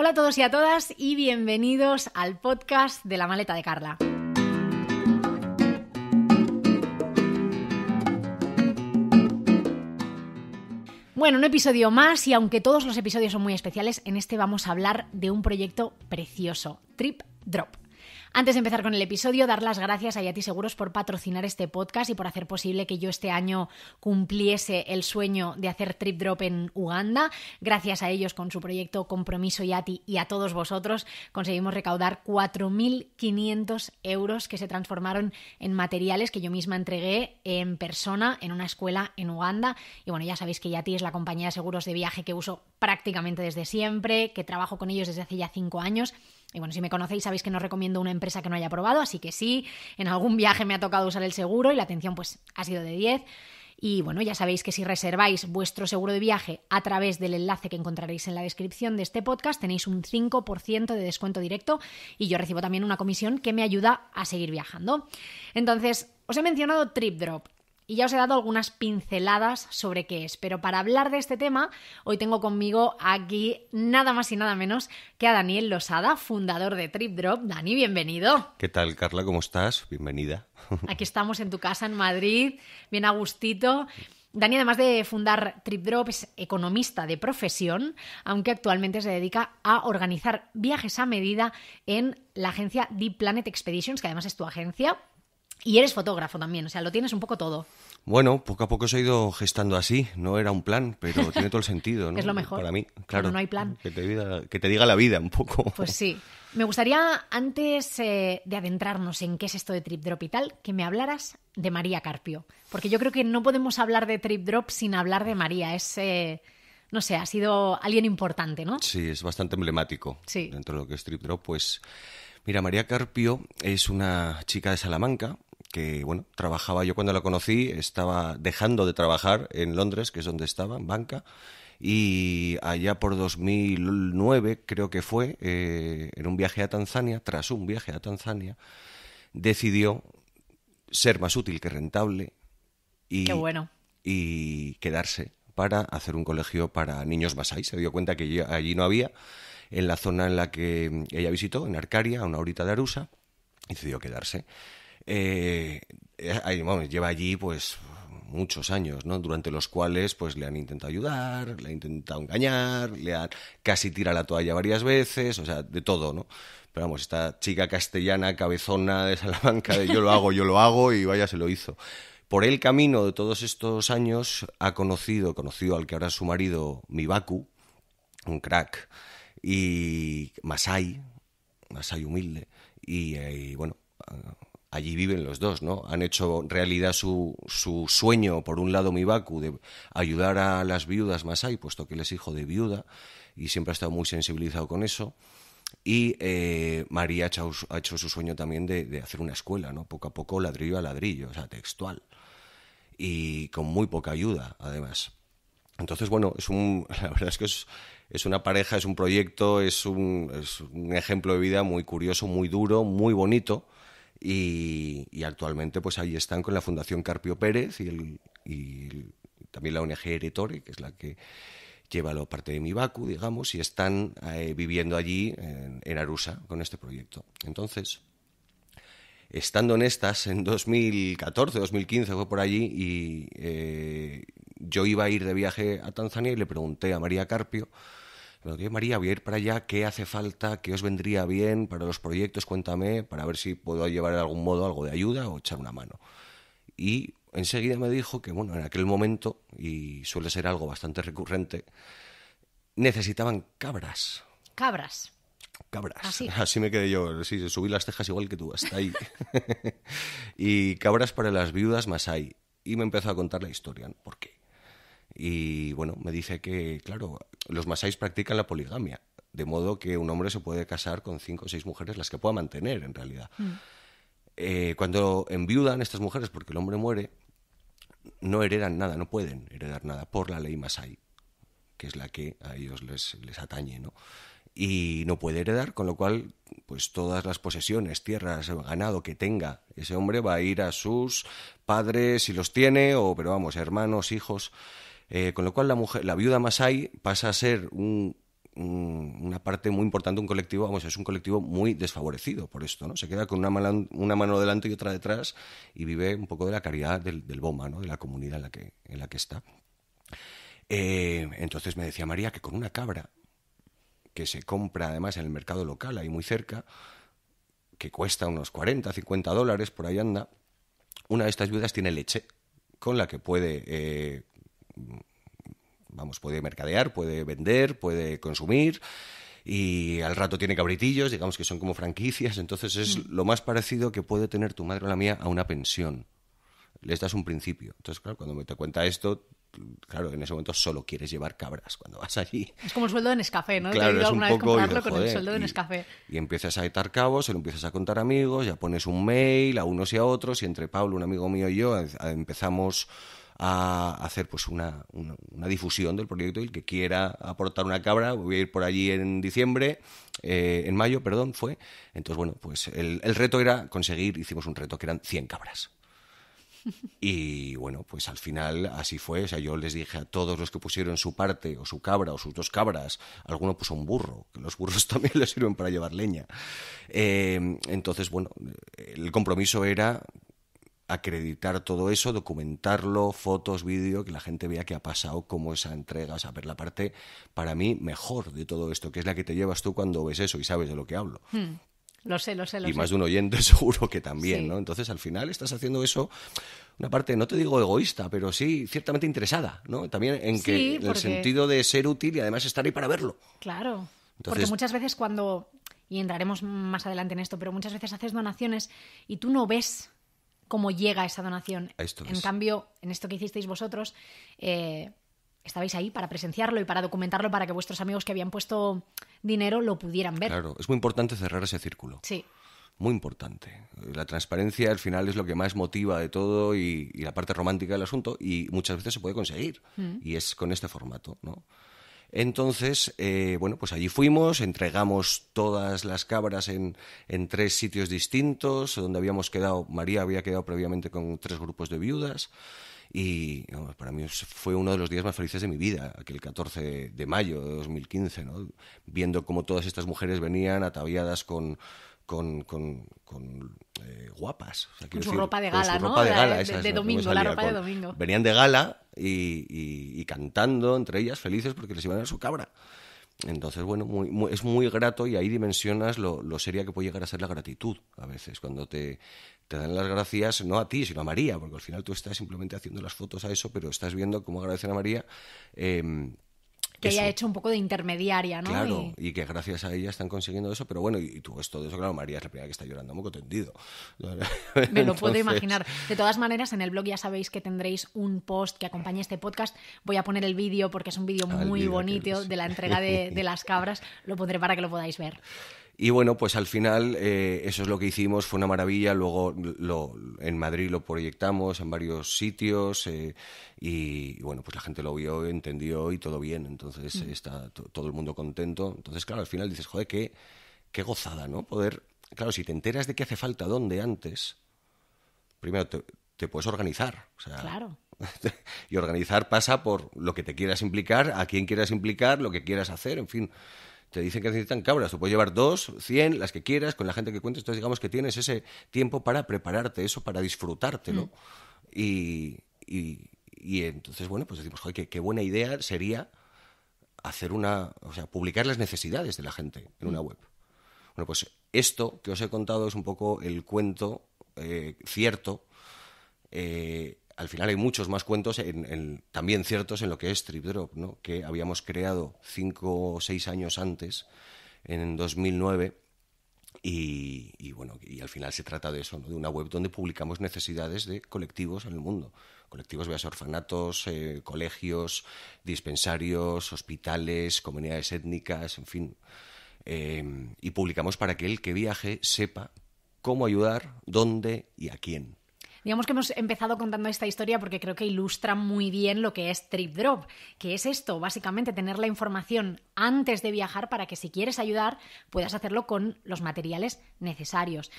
Hola a todos y a todas y bienvenidos al podcast de la maleta de Carla. Bueno, un episodio más y aunque todos los episodios son muy especiales, en este vamos a hablar de un proyecto precioso, Trip Drop. Antes de empezar con el episodio, dar las gracias a Yati Seguros por patrocinar este podcast y por hacer posible que yo este año cumpliese el sueño de hacer Trip Drop en Uganda. Gracias a ellos con su proyecto Compromiso Yati y a todos vosotros conseguimos recaudar 4.500 euros que se transformaron en materiales que yo misma entregué en persona en una escuela en Uganda. Y bueno, ya sabéis que Yati es la compañía de seguros de viaje que uso prácticamente desde siempre, que trabajo con ellos desde hace ya cinco años y bueno, si me conocéis sabéis que no recomiendo una empresa que no haya probado, así que sí, en algún viaje me ha tocado usar el seguro y la atención pues ha sido de 10. Y bueno, ya sabéis que si reserváis vuestro seguro de viaje a través del enlace que encontraréis en la descripción de este podcast, tenéis un 5% de descuento directo y yo recibo también una comisión que me ayuda a seguir viajando. Entonces, os he mencionado TripDrop y ya os he dado algunas pinceladas sobre qué es. Pero para hablar de este tema, hoy tengo conmigo aquí nada más y nada menos que a Daniel Losada, fundador de TripDrop. Dani, bienvenido. ¿Qué tal, Carla? ¿Cómo estás? Bienvenida. Aquí estamos en tu casa en Madrid, bien a gustito. Dani, además de fundar TripDrop, es economista de profesión, aunque actualmente se dedica a organizar viajes a medida en la agencia Deep Planet Expeditions, que además es tu agencia. Y eres fotógrafo también, o sea, lo tienes un poco todo. Bueno, poco a poco se ha ido gestando así. No era un plan, pero tiene todo el sentido, ¿no? es lo mejor. Para mí, claro. Pero no hay plan. Que te, diga la vida un poco. Pues sí. Me gustaría, antes eh, de adentrarnos en qué es esto de Trip Drop y tal, que me hablaras de María Carpio. Porque yo creo que no podemos hablar de Trip Drop sin hablar de María. Es. Eh, no sé, ha sido alguien importante, ¿no? Sí, es bastante emblemático. Sí. Dentro de lo que es Trip Drop, pues. Mira, María Carpio es una chica de Salamanca que bueno, trabajaba yo cuando la conocí, estaba dejando de trabajar en Londres, que es donde estaba, en banca, y allá por 2009 creo que fue, eh, en un viaje a Tanzania, tras un viaje a Tanzania, decidió ser más útil que rentable y, bueno. y quedarse para hacer un colegio para niños basáis. Se dio cuenta que allí no había, en la zona en la que ella visitó, en Arcaria, a una horita de Arusa, decidió quedarse. Eh, eh, lleva allí pues muchos años, Durante los cuales pues le han intentado ayudar, le han intentado engañar, le han casi tira la toalla varias veces, o sea, de todo, ¿no? Pero vamos, esta chica castellana, cabezona de Salamanca, de yo lo hago, yo lo hago, y vaya, se lo hizo. Por el camino de todos estos años ha conocido, conocido al que ahora es su marido, Mibaku, un crack, y Masai, Masai humilde, y eh, bueno, allí viven los dos, ¿no? Han hecho realidad su, sueño, por un lado Mibaku, de ayudar a las viudas Masai, puesto que él es hijo de viuda y siempre ha estado muy sensibilizado con eso. Y eh, María ha hecho, su sueño también de, hacer una escuela, ¿no? Poco a poco, ladrillo a ladrillo, o sea, textual. Y con muy poca ayuda, además. Entonces, bueno, es la verdad es que es, una pareja, es un proyecto, es un ejemplo de vida muy curioso, muy duro, muy bonito y, actualmente pues ahí están con la Fundación Carpio Pérez y, también la ONG Eretore, que es la que lleva la parte de Mibaku, digamos, y están eh, viviendo allí en, Arusa con este proyecto. Entonces, estando en estas, en 2014, 2015 fue por allí y eh, yo iba a ir de viaje a Tanzania y le pregunté a María Carpio, María, voy a ir para allá, ¿qué hace falta? ¿Qué os vendría bien para los proyectos? Cuéntame, para ver si puedo llevar de algún modo algo de ayuda o echar una mano. Y enseguida me dijo que, bueno, en aquel momento, y suele ser algo bastante recurrente, necesitaban cabras. Cabras. Cabras. Así. me quedé yo. Sí, subí las cejas igual que tú, hasta ahí. y cabras para las viudas más hay. Y me empezó a contar la historia, ¿Por qué? Y bueno, me dice que, claro, los masáis practican la poligamia, de modo que un hombre se puede casar con cinco o seis mujeres, las que pueda mantener en realidad. Mm. Eh, cuando enviudan estas mujeres porque el hombre muere, no heredan nada, no pueden heredar nada por la ley masái, que es la que a ellos les, les atañe, ¿no? y no puede heredar, con lo cual, pues todas las posesiones, tierras, ganado que tenga ese hombre va a ir a sus padres, si los tiene, o, pero vamos, hermanos, hijos. Eh, con lo cual la, mujer, la viuda Masai pasa a ser una parte muy importante, un colectivo, vamos, es un colectivo muy desfavorecido por esto, ¿no? Se queda con una, mano delante y otra detrás y vive un poco de la caridad del, Boma, ¿no? De la comunidad en la que, en la que está. Eh, entonces me decía María que con una cabra que se compra además en el mercado local, ahí muy cerca, que cuesta unos 40, 50 dólares, por ahí anda, una de estas viudas tiene leche con la que puede eh, vamos, puede mercadear, puede vender, puede consumir y al rato tiene cabritillos, digamos que son como franquicias, entonces es mm. lo más parecido que puede tener tu madre o la mía a una pensión. Les das un principio. Entonces, claro, cuando me te cuenta esto, claro, en ese momento solo quieres llevar cabras cuando vas allí. Es como el sueldo de Nescafé, ¿no? Claro, un poco, con el sueldo Y, empiezas a echar cabos, se empiezas a contar amigos, ya pones un mail a unos y a otros, y entre Pablo, un amigo mío y yo, em, empezamos a hacer pues una, difusión del proyecto y el que quiera aportar una cabra, voy a ir por allí en diciembre, eh, en mayo, perdón, fue. Entonces, bueno, pues el, reto era conseguir, hicimos un reto que eran 100 cabras. Y bueno, pues al final así fue. O sea, yo les dije a todos los que pusieron su parte, o su cabra, o sus dos cabras, alguno puso un burro, que los burros también les sirven para llevar leña. Eh, entonces, bueno, el compromiso era acreditar todo eso, documentarlo, fotos, vídeo, que la gente vea qué ha pasado como esa entrega, saber la parte para mí mejor de todo esto, que es la que te llevas tú cuando ves eso y sabes de lo que hablo. Hmm. Lo sé, lo sé, lo y sé. Y más de un oyente seguro que también, ¿no? Entonces, al final estás haciendo eso, una parte, no te digo egoísta, pero sí ciertamente interesada, ¿no? También en que el sentido de ser útil y además estar ahí para verlo. Claro. Porque muchas veces cuando, y entraremos más adelante en esto, pero muchas veces haces donaciones y tú no ves cómo llega esa donación. en cambio, en esto que hicisteis vosotros, eh, estabais ahí para presenciarlo y para documentarlo para que vuestros amigos que habían puesto dinero lo pudieran ver. Claro, es muy importante cerrar ese círculo. Sí. Muy importante. La transparencia al final es lo que más motiva de todo y, la parte romántica del asunto y muchas veces se puede conseguir. Mm. Y es con este formato, ¿no? Entonces, eh, bueno, pues allí fuimos, entregamos todas las cabras en, en, tres sitios distintos, donde habíamos quedado, María había quedado previamente con tres grupos de viudas. Y para mí fue uno de los días más felices de mi vida, aquel 14 de mayo de 2015, ¿no? viendo cómo todas estas mujeres venían ataviadas con, con, eh, guapas. con su ropa de gala, ¿no? de, domingo, la ropa de domingo. Venían de gala y, cantando entre ellas felices porque les iban a su cabra. Entonces, bueno, es muy grato y ahí dimensionas lo, lo, seria que puede llegar a ser la gratitud a veces, cuando te, dan las gracias, no a ti, sino a María, porque al final tú estás simplemente haciendo las fotos a eso, pero estás viendo cómo agradecen a María. Em, que haya hecho un poco de intermediaria, ¿no? y... que gracias a ella están consiguiendo eso, pero bueno, y tú ves todo eso, claro, María es la primera que está llorando, muy tendido. Me lo puedo imaginar. De todas maneras, en el blog ya sabéis que tendréis un post que acompañe este podcast. Voy a poner el vídeo porque es un vídeo ah, muy bonito de la entrega de las cabras. Lo pondré para que lo podáis ver. Y bueno, pues al final eh, eso es lo que hicimos, fue una maravilla. Luego lo, en Madrid lo proyectamos en varios sitios eh, y, bueno, pues la gente lo vio, entendió y todo bien. Entonces mm. está todo el mundo contento. Entonces, claro, al final dices, joder, qué, qué gozada, ¿no? Poder, claro, si te enteras de qué hace falta dónde antes, primero te, puedes organizar. claro. y organizar pasa por lo que te quieras implicar, a quién quieras implicar, lo que quieras hacer, en fin te dicen que necesitan cabras. Tú puedes llevar dos, cien, las que quieras, con la gente que cuentes. Entonces, digamos que tienes ese tiempo para prepararte eso, para disfrutártelo. Mm. Y, entonces, bueno, pues decimos, joder, qué, buena idea sería hacer una, o sea, publicar las necesidades de la gente en una mm. web. Bueno, pues esto que os he contado es un poco el cuento eh, cierto eh, al final hay muchos más cuentos también ciertos en lo que es Trip que habíamos creado cinco o seis años antes, en 2009. Y, bueno, y al final se trata de eso, de una web donde publicamos necesidades de colectivos en el mundo. Colectivos, veas, orfanatos, eh, colegios, dispensarios, hospitales, comunidades étnicas, en fin. Em, y publicamos para que el que viaje sepa cómo ayudar, dónde y a quién. Digamos que hemos empezado contando esta historia porque creo que ilustra muy bien lo que es Trip Drop, que es esto, básicamente tener la información antes de viajar para que si quieres ayudar puedas hacerlo con los materiales necesarios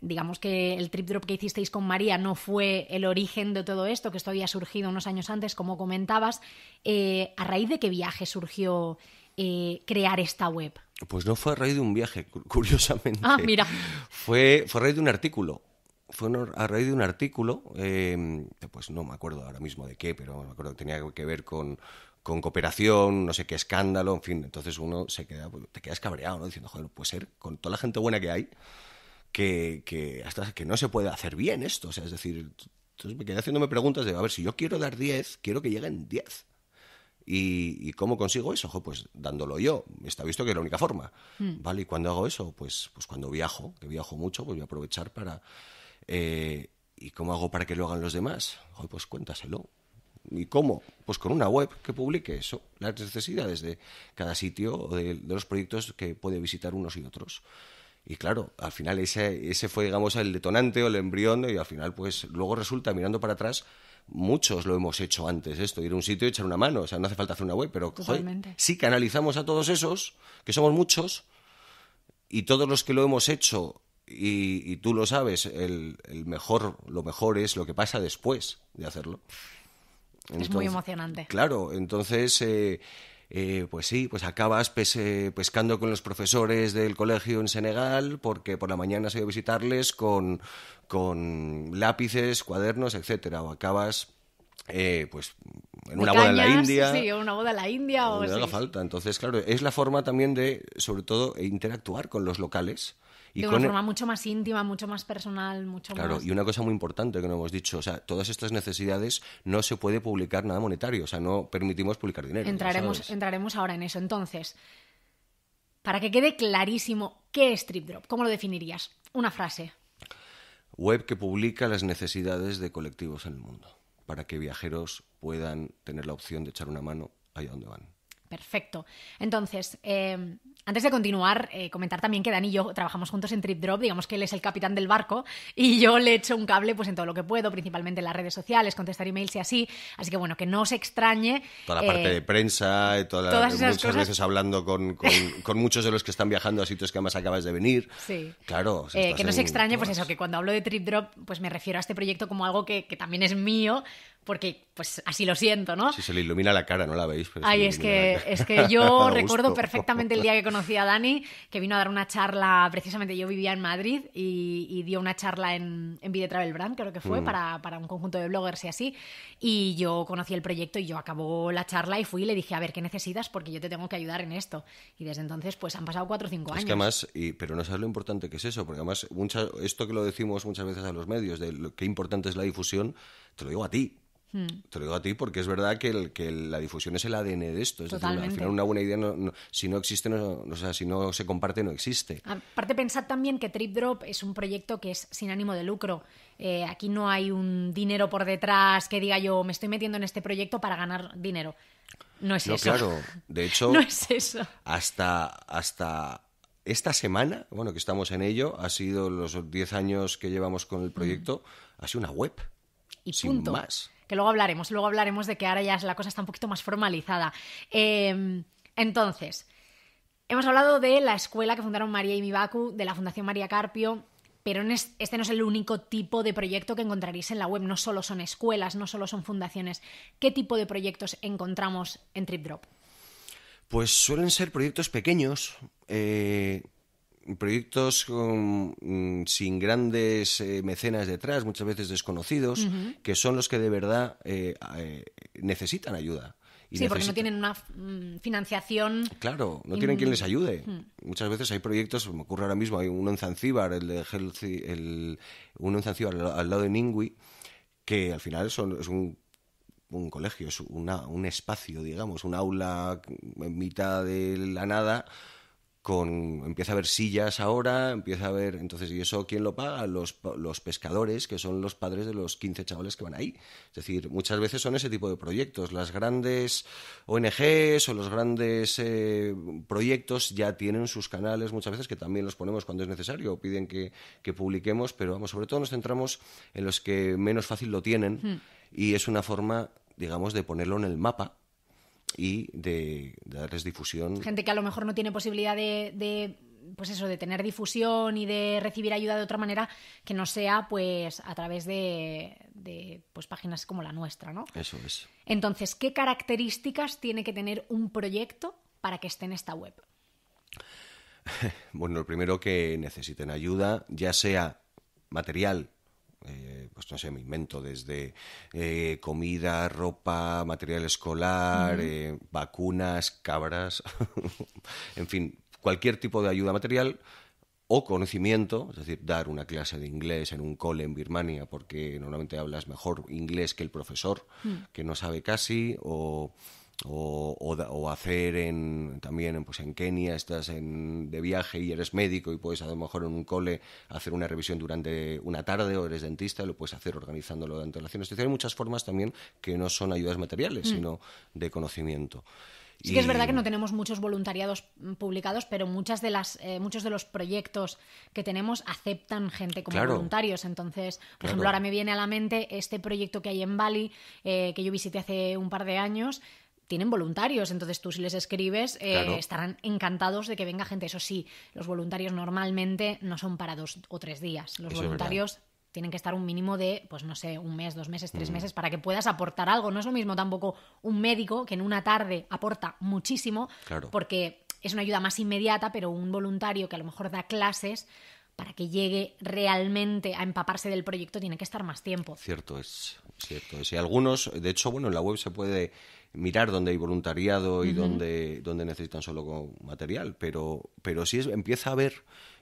digamos que el trip drop que hicisteis con María no fue el origen de todo esto, que esto había surgido unos años antes, como comentabas. Eh, ¿A raíz de qué viaje surgió eh, crear esta web? Pues no fue a raíz de un viaje, curiosamente. Ah, mira. Fue, fue a raíz de un artículo fue a raíz de un artículo, em, pues no me acuerdo ahora mismo de qué, pero me acuerdo que tenía que ver con, con cooperación, no sé qué escándalo, en fin, entonces uno se queda, pues, te quedas cabreado, ¿no? Diciendo, joder, puede ser, con toda la gente buena que hay, que, que, hasta que no se puede hacer bien esto, o sea, es decir, entonces me quedé haciéndome preguntas de, a ver, si yo quiero dar 10, quiero que lleguen 10. ¿Y, cómo consigo eso? pues dándolo yo. Está visto que es la única forma. Hmm. ¿Vale? ¿Y cuando hago eso? Pues, pues cuando viajo, que viajo mucho, pues voy a aprovechar para, eh, ¿Y cómo hago para que lo hagan los demás? pues cuéntaselo. ¿Y cómo? Pues con una web que publique eso, las necesidades de cada sitio o de, los proyectos que puede visitar unos y otros. Y claro, al final ese, fue, digamos, el detonante o el embrión y al final, pues luego resulta, mirando para atrás, muchos lo hemos hecho antes esto, ir a un sitio y echar una mano, o sea, no hace falta hacer una web, pero si sí canalizamos a todos esos, que somos muchos, y todos los que lo hemos hecho y, tú lo sabes, el, mejor, lo mejor es lo que pasa después de hacerlo. es muy emocionante. Claro, entonces, eh, eh, pues sí, pues acabas eh, pescando con los profesores del colegio en Senegal, porque por la mañana has ido a visitarles con, lápices, cuadernos, etcétera, o acabas pues en una boda en la India. Sí, una boda en la India falta. Entonces, claro, es la forma también de, sobre todo, e interactuar con los locales de una forma mucho más íntima, mucho más personal, mucho claro, más... Claro, y una cosa muy importante que no hemos dicho, o sea, todas estas necesidades no se puede publicar nada monetario, o sea, no permitimos publicar dinero. Entraremos, entraremos ahora en eso. Entonces, para que quede clarísimo, ¿qué es TripDrop? ¿Cómo lo definirías? Una frase. Web que publica las necesidades de colectivos en el mundo, para que viajeros puedan tener la opción de echar una mano allá donde van. Perfecto. Entonces, eh, antes de continuar, eh, comentar también que Dani y yo trabajamos juntos en TripDrop, digamos que él es el capitán del barco y yo le echo un cable pues en todo lo que puedo, principalmente en las redes sociales, contestar emails y así. Así que bueno, que no se extrañe. Toda la parte eh, de prensa, toda todas esas muchas veces hablando con, muchos de los que están viajando a sitios que además acabas de venir. Sí. Claro. Eh, que no se extrañe, pues eso, que cuando hablo de TripDrop, pues me refiero a este proyecto como algo que, que también es mío, porque pues así lo siento, ¿no? Si se le ilumina la cara, no la veis. Ay, es que, es que yo recuerdo perfectamente el día que conocí a Dani, que vino a dar una charla, precisamente yo vivía en Madrid y, dio una charla en, en Brand, creo que fue, mm. para, un conjunto de bloggers y así. Y yo conocí el proyecto y yo acabó la charla y fui y le dije, a ver, ¿qué necesitas? Porque yo te tengo que ayudar en esto. Y desde entonces, pues han pasado cuatro o cinco años. Es que además, y, pero no sabes lo importante que es eso, porque además mucha, esto que lo decimos muchas veces a los medios, de lo, que importante es la difusión, te lo digo a ti Hmm. Te lo digo a ti porque es verdad que, la difusión es el ADN de esto. al final una buena idea, si no existe, no, si no se comparte, no existe. Aparte, pensad también que TripDrop es un proyecto que es sin ánimo de lucro. Eh, aquí no hay un dinero por detrás que diga yo me estoy metiendo en este proyecto para ganar dinero. No es eso. de hecho, Hasta, hasta esta semana, bueno, que estamos en ello, ha sido los 10 años que llevamos con el proyecto, mm. ha sido una web. Y sin punto. más que luego hablaremos, luego hablaremos de que ahora ya la cosa está un poquito más formalizada. Em, entonces, hemos hablado de la escuela que fundaron María y Mibaku, de la Fundación María Carpio, pero este no es el único tipo de proyecto que encontraréis en la web. No solo son escuelas, no solo son fundaciones. ¿Qué tipo de proyectos encontramos en TripDrop? Pues suelen ser proyectos pequeños, eh, proyectos mm, sin grandes eh, mecenas detrás, muchas veces desconocidos, que son los que de verdad eh, eh, necesitan ayuda. sí, porque no tienen una mm, financiación. Claro, no tienen quien les ayude. Mm. Muchas veces hay proyectos, me ocurre ahora mismo, hay uno en Zanzíbar, el de Healthy, uno en Zanzíbar al, lado de Ningui, que al final es un colegio, es un espacio, digamos, un aula en mitad de la nada empieza a haber sillas ahora, empieza a haber, entonces, ¿y eso quién lo paga? Los, los, pescadores, que son los padres de los 15 chavales que van ahí. Es decir, muchas veces son ese tipo de proyectos. Las grandes ONGs o los grandes eh, proyectos ya tienen sus canales muchas veces que también los ponemos cuando es necesario o piden que, publiquemos, pero vamos, sobre todo nos centramos en los que menos fácil lo tienen hmm. y es una forma, digamos, de ponerlo en el mapa y de, darles difusión. Gente que a lo mejor no tiene posibilidad de, pues eso, de tener difusión y de recibir ayuda de otra manera que no sea pues a través de, pues, páginas como la nuestra, ¿no? Eso es. Entonces, ¿qué características tiene que tener un proyecto para que esté en esta web? Bueno, lo primero que necesiten ayuda, ya sea material eh, pues no sé, me invento desde eh, comida, ropa, material escolar, eh, vacunas, cabras, en fin, cualquier tipo de ayuda material o conocimiento, es decir, dar una clase de inglés en un cole en Birmania porque normalmente hablas mejor inglés que el profesor, mm. que no sabe casi, o o, hacer en, también en, pues en Kenia, estás de viaje y eres médico y puedes a lo mejor en un cole hacer una revisión durante una tarde o eres dentista, lo puedes hacer organizándolo de antelación. hay muchas formas también que no son ayudas materiales, mm. sino de conocimiento. Sí que es verdad que no tenemos muchos voluntariados mm, publicados, pero muchas de las, eh, muchos de los proyectos que tenemos aceptan gente como voluntarios. Entonces, por ejemplo, ahora me viene a la mente este proyecto que hay en Bali, eh, que yo visité hace un par de años, tienen voluntarios, entonces tú si les escribes eh, estarán encantados de que venga gente. Eso sí, los voluntarios normalmente no son para dos o tres días. Los voluntarios tienen que estar un mínimo de, pues no sé, un mes, dos meses, tres mm. meses, para que puedas aportar algo. No es lo mismo tampoco un médico que en una tarde aporta muchísimo, porque es una ayuda más inmediata, pero un voluntario que a lo mejor da clases, para que llegue realmente a empaparse del proyecto, tiene que estar más tiempo. Cierto es, cierto es. Y algunos, de hecho, bueno, en la web se puede mirar dónde hay voluntariado y dónde, necesitan solo material, pero, pero sí empieza a haber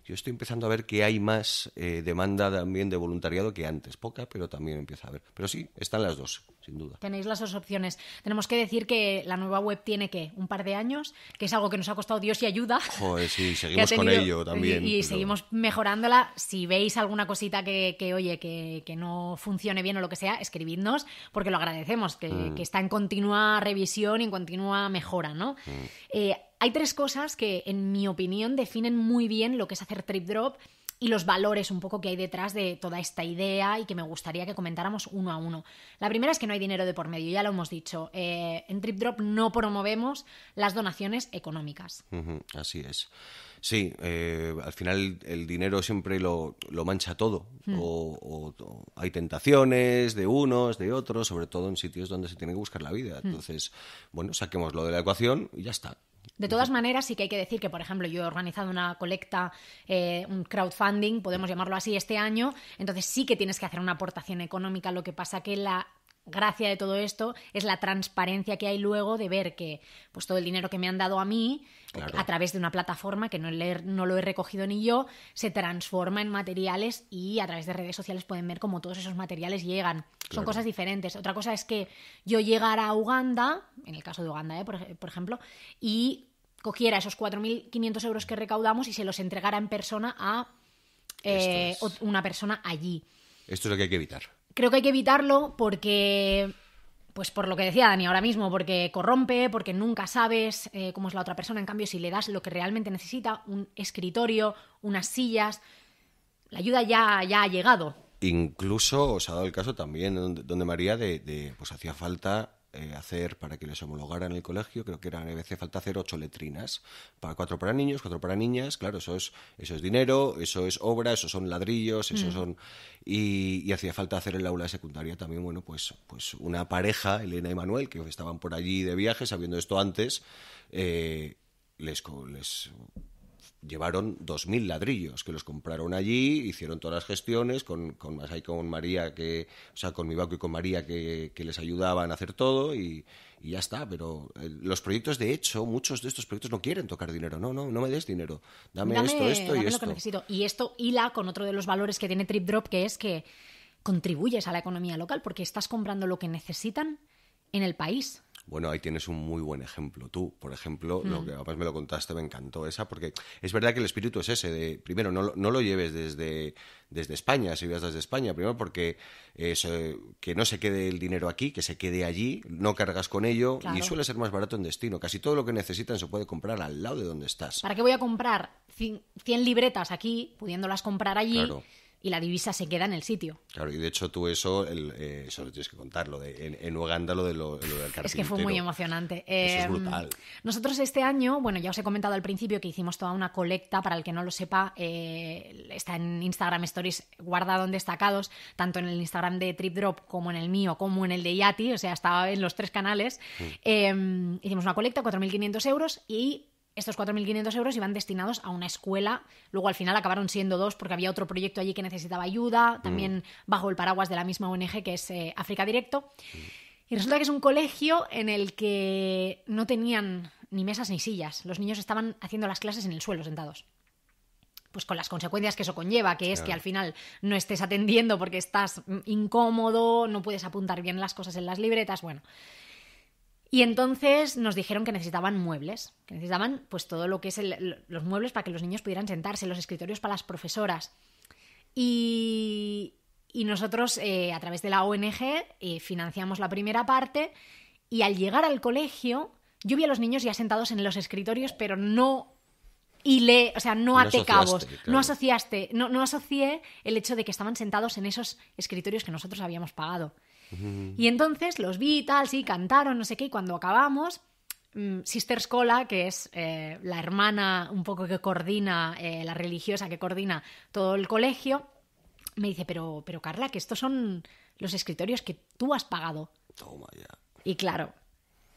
yo estoy empezando a ver que hay más eh, demanda también de voluntariado que antes. Poca, pero también empieza a haber. Pero sí, están las dos, sin duda. Tenéis las dos opciones. Tenemos que decir que la nueva web tiene que un par de años, que es algo que nos ha costado Dios y ayuda. Joder, sí, seguimos con ello también. Y, seguimos mejorándola. Si veis alguna cosita que, oye, que, no funcione bien o lo que sea, escribidnos, porque lo agradecemos, que, mm. está en continua revisión y en continua mejora, ¿no? Mm. Eh, hay tres cosas que, en mi opinión, definen muy bien lo que es hacer trip drop y los valores un poco que hay detrás de toda esta idea y que me gustaría que comentáramos uno a uno. La primera es que no hay dinero de por medio, ya lo hemos dicho. Eh, en en drop no promovemos las donaciones económicas. así es. Sí, eh, al final el dinero siempre lo, mancha todo. Mm. o, hay tentaciones de unos, de otros, sobre todo en sitios donde se tiene que buscar la vida. Mm. Entonces, bueno, saquemos lo de la ecuación y ya está. De todas maneras, sí que hay que decir que, por ejemplo, yo he organizado una colecta, eh, un crowdfunding, podemos llamarlo así, este año, entonces sí que tienes que hacer una aportación económica, lo que pasa que la gracia de todo esto es la transparencia que hay luego de ver que pues todo el dinero que me han dado a mí a través de una plataforma que no, no lo he recogido ni yo se transforma en materiales y a través de redes sociales pueden ver cómo todos esos materiales llegan son cosas diferentes otra cosa es que yo llegara a Uganda en el caso de Uganda ¿eh? por, ejemplo y cogiera esos 4.500 euros que recaudamos y se los entregara en persona a eh, una persona allí esto es lo que hay que evitar Creo que hay que evitarlo porque pues por lo que decía Dani ahora mismo, porque corrompe, porque nunca sabes eh, cómo es la otra persona. En cambio, si le das lo que realmente necesita, un escritorio, unas sillas, la ayuda ya, ya ha llegado. Incluso os ha dado el caso también, donde, María de, pues hacía falta eh, hacer para que les homologaran el colegio, creo que era veces, falta hacer ocho letrinas, para cuatro para niños, cuatro para niñas, claro, eso es, eso es dinero, eso es obra, eso son ladrillos, eso mm. son... Y, hacía falta hacer el aula de secundaria también, bueno, pues, pues una pareja, Elena y Manuel, que estaban por allí de viaje, sabiendo esto antes, eh, les llevaron 2.000 ladrillos que los compraron allí, hicieron todas las gestiones con, con Masai, con María, que, o sea, con Mibaco y con María que, les ayudaban a hacer todo y, ya está. Pero eh, los proyectos, de hecho, muchos de estos proyectos no quieren tocar dinero. No, no, no me des dinero. Dame, esto, esto y esto. Y esto hila con otro de los valores que tiene Trip Drop, que es que contribuyes a la economía local porque estás comprando lo que necesitan en el país bueno, ahí tienes un muy buen ejemplo. Tú, por ejemplo, lo mm. que además me lo contaste, me encantó esa, porque es verdad que el espíritu es ese, de, primero, no, no lo lleves desde, desde España, si vives desde España, primero porque que no se quede el dinero aquí, que se quede allí, no cargas con ello y suele ser más barato en destino. Casi todo lo que necesitan se puede comprar al lado de donde estás. ¿Para qué voy a comprar 100 libretas aquí, pudiéndolas comprar allí? Claro y la divisa se queda en el sitio. Claro, y de hecho tú eso, eh, eso lo tienes que contarlo, en, en, lo, de lo, del carpintero. Es que fue muy emocionante. eso es em, brutal. Nosotros este año, bueno, ya os he comentado al principio que hicimos toda una colecta, para el que no lo sepa, eh, está en Instagram Stories guardado en destacados, tanto en el Instagram de TripDrop como en el mío, como en el de Yati, o sea, estaba en los tres canales. Mm. Em, hicimos una colecta, 4.500 euros, y estos 4.500 euros iban destinados a una escuela. Luego al final acabaron siendo dos porque había otro proyecto allí que necesitaba ayuda, mm. también bajo el paraguas de la misma ONG que es eh, África Directo. Y resulta que es un colegio en el que no tenían ni mesas ni sillas. Los niños estaban haciendo las clases en el suelo sentados. Pues con las consecuencias que eso conlleva, que es que al final no estés atendiendo porque estás mm, incómodo, no puedes apuntar bien las cosas en las libretas. Bueno, y entonces nos dijeron que necesitaban muebles, que necesitaban pues todo lo que es los muebles para que los niños pudieran sentarse, los escritorios para las profesoras. Y, nosotros eh, a través de la ONG eh, financiamos la primera parte y al llegar al colegio yo vi a los niños ya sentados en los escritorios, pero no y le, o sea, no ate cabos, no asociaste, no, no asocié el hecho de que estaban sentados en esos escritorios que nosotros habíamos pagado. Y entonces los vi y tal, sí, cantaron, no sé qué, y cuando acabamos, mm, Sister Scola, que es eh, la hermana un poco que coordina, eh, la religiosa que coordina todo el colegio, me dice, pero, pero Carla, que estos son los escritorios que tú has pagado. Toma ya. Y claro,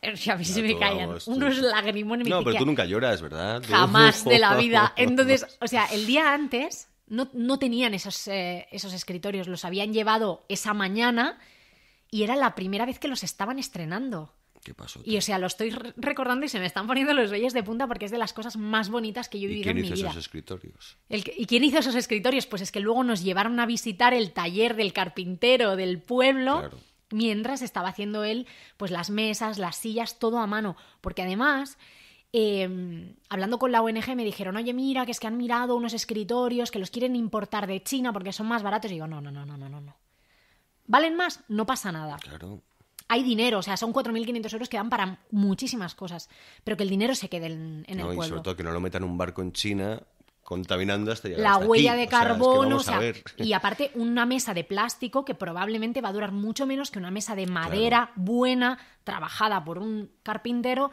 eh, a mí se me callan unos lagrimones. no, pero tú nunca lloras, ¿verdad? Jamás de la vida. Entonces, o sea, el día antes no, tenían esos, esos escritorios, los habían llevado esa mañana y era la primera vez que los estaban estrenando. ¿Qué pasó? Y o sea, lo estoy recordando y se me están poniendo los reyes de punta porque es de las cosas más bonitas que yo he vivido en mi vida. ¿Y quién hizo esos escritorios? ¿Y quién hizo esos escritorios? Pues es que luego nos llevaron a visitar el taller del carpintero del pueblo. Mientras estaba haciendo él, pues las mesas, las sillas, todo a mano. Porque además, em, hablando con la ONG me dijeron, oye, mira, que es que han mirado unos escritorios que los quieren importar de China porque son más baratos. Y digo, no, no, no, no, no, no. ¿Valen más? No pasa nada. Claro. Hay dinero, o sea, son 4.500 euros que dan para muchísimas cosas, pero que el dinero se quede en, no, el pueblo. Y sobre todo que no lo metan un barco en China contaminando hasta llegar la huella de carbono y aparte una mesa de plástico que probablemente va a durar mucho menos que una mesa de madera buena trabajada por un carpintero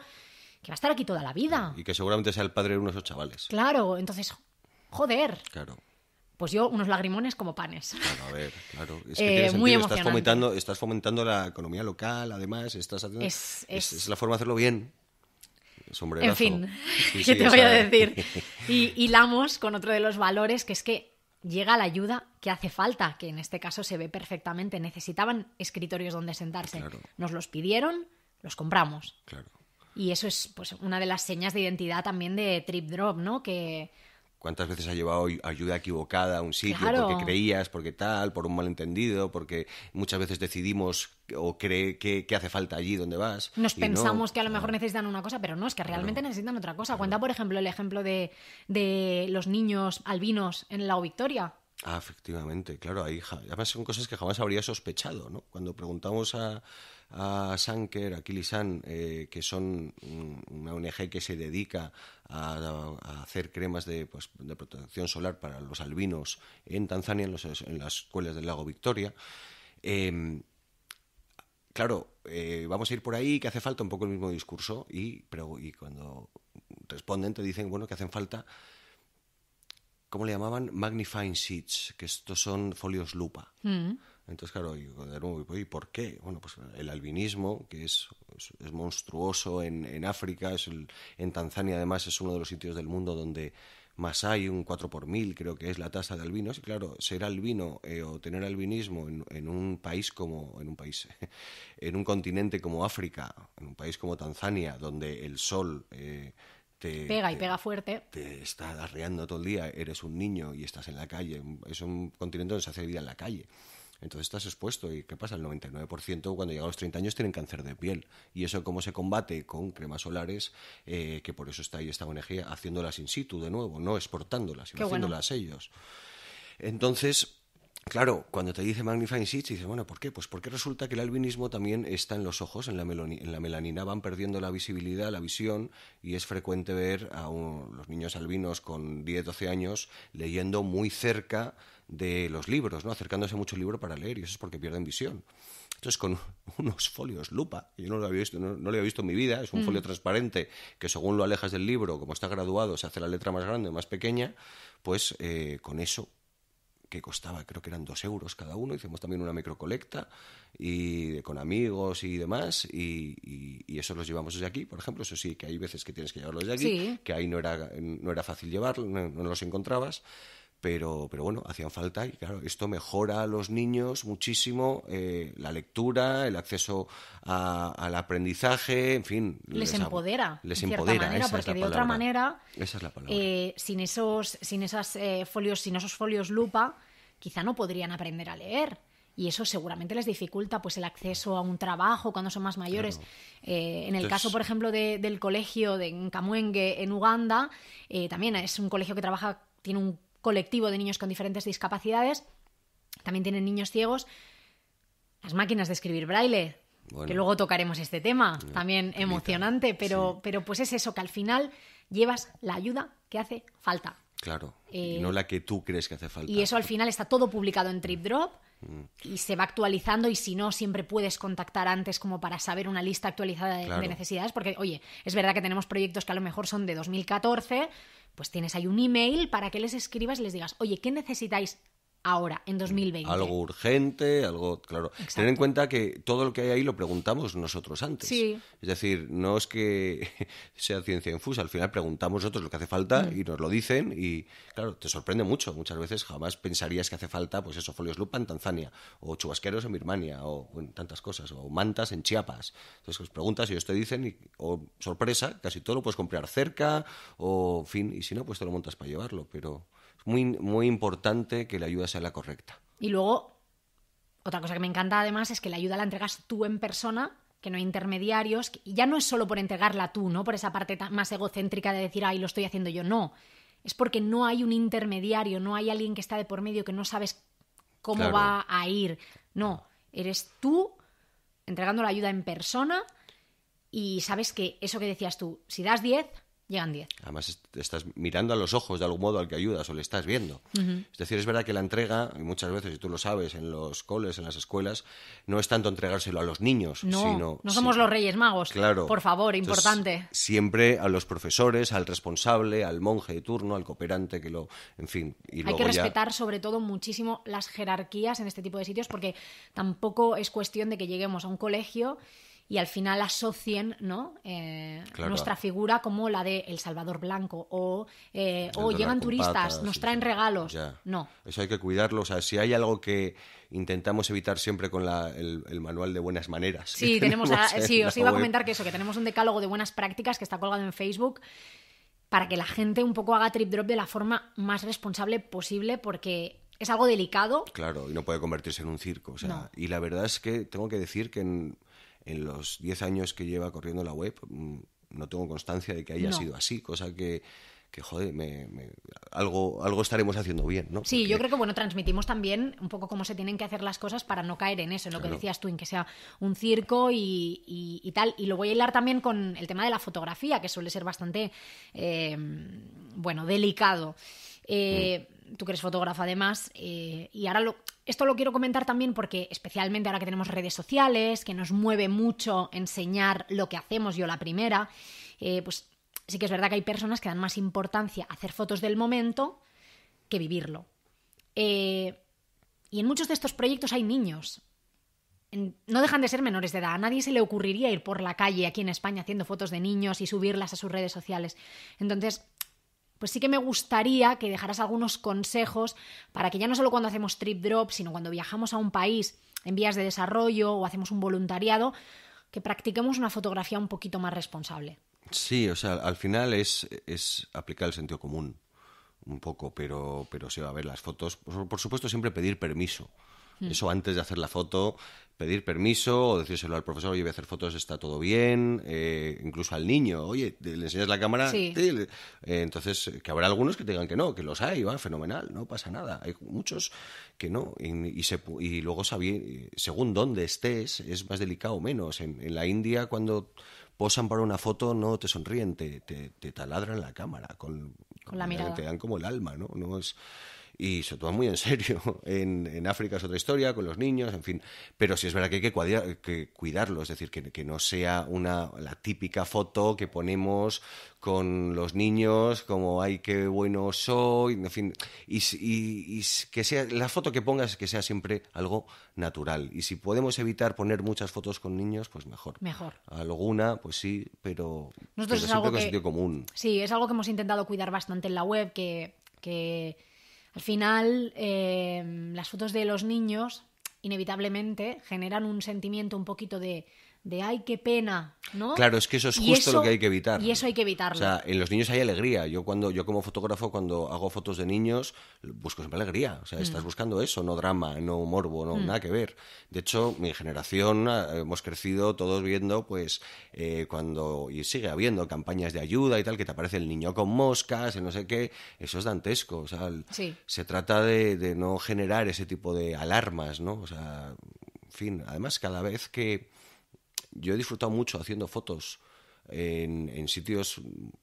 que va a estar aquí toda la vida y que seguramente sea el padre de unos chavales claro entonces joder claro pues yo, unos lagrimones como panes. a ver, claro. Es que eh, muy Estás fomentando, la economía local, además, estás es, la forma de hacerlo bien. En fin, ¿qué te voy a decir? Y hilamos con otro de los valores, que es que llega la ayuda que hace falta, que en este caso se ve perfectamente. Necesitaban escritorios donde sentarse. Nos los pidieron, los compramos. Y eso es pues, una de las señas de identidad también de Trip Drop, ¿no? Que cuántas veces ha llevado ayuda equivocada a un sitio porque creías, porque tal, por un malentendido, porque muchas veces decidimos o cree que, hace falta allí donde vas. Nos pensamos que a lo mejor necesitan una cosa, pero no, es que realmente necesitan otra cosa. Cuenta, por ejemplo, el ejemplo de, los niños albinos en la Victoria. Ah, efectivamente, claro, ahí además son cosas que jamás habría sospechado, ¿no? Cuando preguntamos a a Sanker, a Kilisan, eh, que son una ONG que se dedica a, hacer cremas pues, de, protección solar para los albinos en Tanzania, en, las escuelas del lago Victoria. Em, claro, eh, vamos a ir por ahí, que hace falta un poco el mismo discurso y, pero, y cuando responden te dicen, bueno, que hacen falta... ¿Cómo le llamaban? Magnifying sheets, que estos son folios lupa. Mm. Entonces, claro, y, por qué? Bueno, pues el albinismo, que es, monstruoso en, África, es en Tanzania además es uno de los sitios del mundo donde más hay, un 4 por mil creo que es la tasa de albinos. Y claro, ser albino eh, o tener albinismo en, un país como, en un país, en un continente como África, en un país como Tanzania, donde el sol... Eh, te, pega y pega fuerte. Te está arreando todo el día, eres un niño y estás en la calle. Es un continente donde se hace vida en la calle. Entonces estás expuesto. ¿Y qué pasa? El 99% cuando llega a los 30 años tienen cáncer de piel. ¿Y eso cómo se combate? Con cremas solares, eh, que por eso está ahí esta ONG haciéndolas in situ de nuevo, no exportándolas, sino haciéndolas ellos. Entonces, Claro, cuando te dice Magnifying Seeds, dices, bueno, ¿por qué? Pues porque resulta que el albinismo también está en los ojos, en la, en la melanina, van perdiendo la visibilidad, la visión, y es frecuente ver a los niños albinos con 10, 12 años leyendo muy cerca de los libros, ¿no? acercándose mucho mucho libro para leer, y eso es porque pierden visión. Entonces, con unos folios lupa, yo no lo había visto, no, lo visto en mi vida, es un mm. folio transparente que según lo alejas del libro, como está graduado, se hace la letra más grande, o más pequeña, pues eh, con eso que costaba, creo que eran dos euros cada uno, hicimos también una microcolecta y con amigos y demás, y, eso los llevamos desde aquí, por ejemplo, eso sí, que hay veces que tienes que llevarlos desde aquí, que ahí no era, no era fácil llevarlos, no los encontrabas, pero, pero bueno, hacían falta y claro, esto mejora a los niños muchísimo eh, la lectura, el acceso al aprendizaje, en fin. Les, empodera. Les empodera, manera, porque de otra manera, eh, sin, esos, sin, esas, eh, folios, sin esos folios lupa, quizá no podrían aprender a leer y eso seguramente les dificulta pues el acceso a un trabajo cuando son más mayores. en el caso, por ejemplo, del colegio de Kamuenge en Uganda, también es un colegio que trabaja tiene un colectivo de niños con diferentes discapacidades, también tienen niños ciegos, las máquinas de escribir braille, que luego tocaremos este tema, también emocionante, pero, pero pues es eso, que al final llevas la ayuda que hace falta. Claro, y eh, no la que tú crees que hace falta. Y eso al final está todo publicado en TripDrop mm. y se va actualizando y si no, siempre puedes contactar antes como para saber una lista actualizada de, de necesidades, porque oye, es verdad que tenemos proyectos que a lo mejor son de 2014, pues tienes ahí un email para que les escribas y les digas, oye, ¿qué necesitáis ahora, en 2020. Algo urgente, algo, claro. Tener en cuenta que todo lo que hay ahí lo preguntamos nosotros antes. Sí. Es decir, no es que sea ciencia infusa, al final preguntamos nosotros lo que hace falta mm. y nos lo dicen y, claro, te sorprende mucho. Muchas veces jamás pensarías que hace falta, pues eso, folios lupa en Tanzania, o chubasqueros en Birmania, o tantas cosas, o mantas en Chiapas. Entonces, pues, preguntas y ellos te dicen, y, o sorpresa, casi todo lo puedes comprar cerca, o fin, y si no, pues te lo montas para llevarlo, pero muy, muy importante que la ayuda sea la correcta. Y luego, otra cosa que me encanta además es que la ayuda la entregas tú en persona que no hay intermediarios, y ya no es solo por entregarla tú, ¿no? Por esa parte más egocéntrica de decir, ay, lo estoy haciendo yo, no. Es porque no hay un intermediario, no hay alguien que está de por medio que no sabes cómo va a ir. No, eres tú entregando la ayuda en persona y sabes que eso que decías tú, si das 10, llegan 10. Además, estás mirando a los ojos de algún modo al que ayudas o le estás viendo. Es decir, es verdad que la entrega, y muchas veces, y tú lo sabes, en los coles, en las escuelas, no es tanto entregárselo a los niños, sino. No somos los Reyes Magos. Por favor, importante. siempre a los profesores, al responsable, al monje de turno, al cooperante que lo. En fin. Y Hay que respetar, sobre todo, muchísimo las jerarquías en este tipo de sitios, porque tampoco es cuestión de que lleguemos a un colegio y al final asocien ¿no? Eh, nuestra figura como la de El Salvador Blanco o, eh, llevan llegan turistas, nos traen regalos. No. Eso hay que cuidarlo. O sea, si hay algo que intentamos evitar siempre con el, manual de buenas maneras. Sí, tenemos, sí, os iba a comentar que eso, que tenemos un decálogo de buenas prácticas que está colgado en Facebook para que la gente un poco haga trip drop de la forma más responsable posible porque es algo delicado. Claro, y no puede convertirse en un circo. sea, Y la verdad es que tengo que decir que en, en los 10 años que lleva corriendo la web, mm, no tengo constancia de que haya sido así, cosa que, joder, algo, algo estaremos haciendo bien, ¿no? Sí, yo creo que bueno, transmitimos también un poco cómo se tienen que hacer las cosas para no caer en eso, en lo que decías tú, en que sea un circo y, tal. Y lo voy a hilar también con el tema de la fotografía, que suele ser bastante, eh, bueno, delicado. Eh, mm tú que eres fotógrafa además, eh, y ahora esto lo quiero comentar también porque especialmente ahora que tenemos redes sociales, que nos mueve mucho enseñar lo que hacemos, yo la primera, eh, pues sí que es verdad que hay personas que dan más importancia a hacer fotos del momento que vivirlo. Eh, y en muchos de estos proyectos hay niños. No dejan de ser menores de edad. A nadie se le ocurriría ir por la calle aquí en España haciendo fotos de niños y subirlas a sus redes sociales. Entonces, pues sí que me gustaría que dejaras algunos consejos para que ya no solo cuando hacemos trip drop, sino cuando viajamos a un país en vías de desarrollo o hacemos un voluntariado, que practiquemos una fotografía un poquito más responsable. Sí, o sea, al final es, es aplicar el sentido común un poco, pero, pero va a ver, las fotos, por, supuesto siempre pedir permiso. Mm. Eso antes de hacer la foto, pedir permiso o decírselo al profesor, oye, voy a hacer fotos, está todo bien, eh, incluso al niño, oye, le enseñas la cámara, sí. Eh, entonces, eh, que habrá algunos que te digan que no, que los hay, va, fenomenal, no pasa nada, hay muchos que no, y, luego según dónde estés, es más delicado o menos, en, la India cuando posan para una foto, no te sonríen, te, taladran la cámara, con, con la mirada. te dan como el alma, ¿no? no es, y se toma muy en serio. En, en, África es otra historia, con los niños, en fin. Pero sí es verdad que hay que, cuidarlo, es decir, que, no sea una, la típica foto que ponemos con los niños, como, ay, qué bueno soy, en fin. Y, y, que sea, la foto que pongas que sea siempre algo natural. Y si podemos evitar poner muchas fotos con niños, pues mejor. Mejor. Alguna, pues sí, pero. Nosotros es algo que, común. Sí, es algo que hemos intentado cuidar bastante en la web, que, que al final, em, las fotos de los niños inevitablemente generan un sentimiento un poquito de de ay, qué pena, ¿no? Claro, es que eso es justo lo que hay que evitar. Y eso hay que evitarlo. O sea, en los niños hay alegría. Yo cuando yo como fotógrafo cuando hago fotos de niños busco siempre alegría, o sea, mm. estás buscando eso, no drama, no morbo, no mm. nada que ver. De hecho, mi generación ah, hemos crecido todos viendo pues eh, cuando y sigue habiendo campañas de ayuda y tal que te aparece el niño con moscas, el no sé qué, eso es dantesco, o sea, se trata de, de no generar ese tipo de alarmas, ¿no? O sea, en fin, además cada vez que yo he disfrutado mucho haciendo fotos en, sitios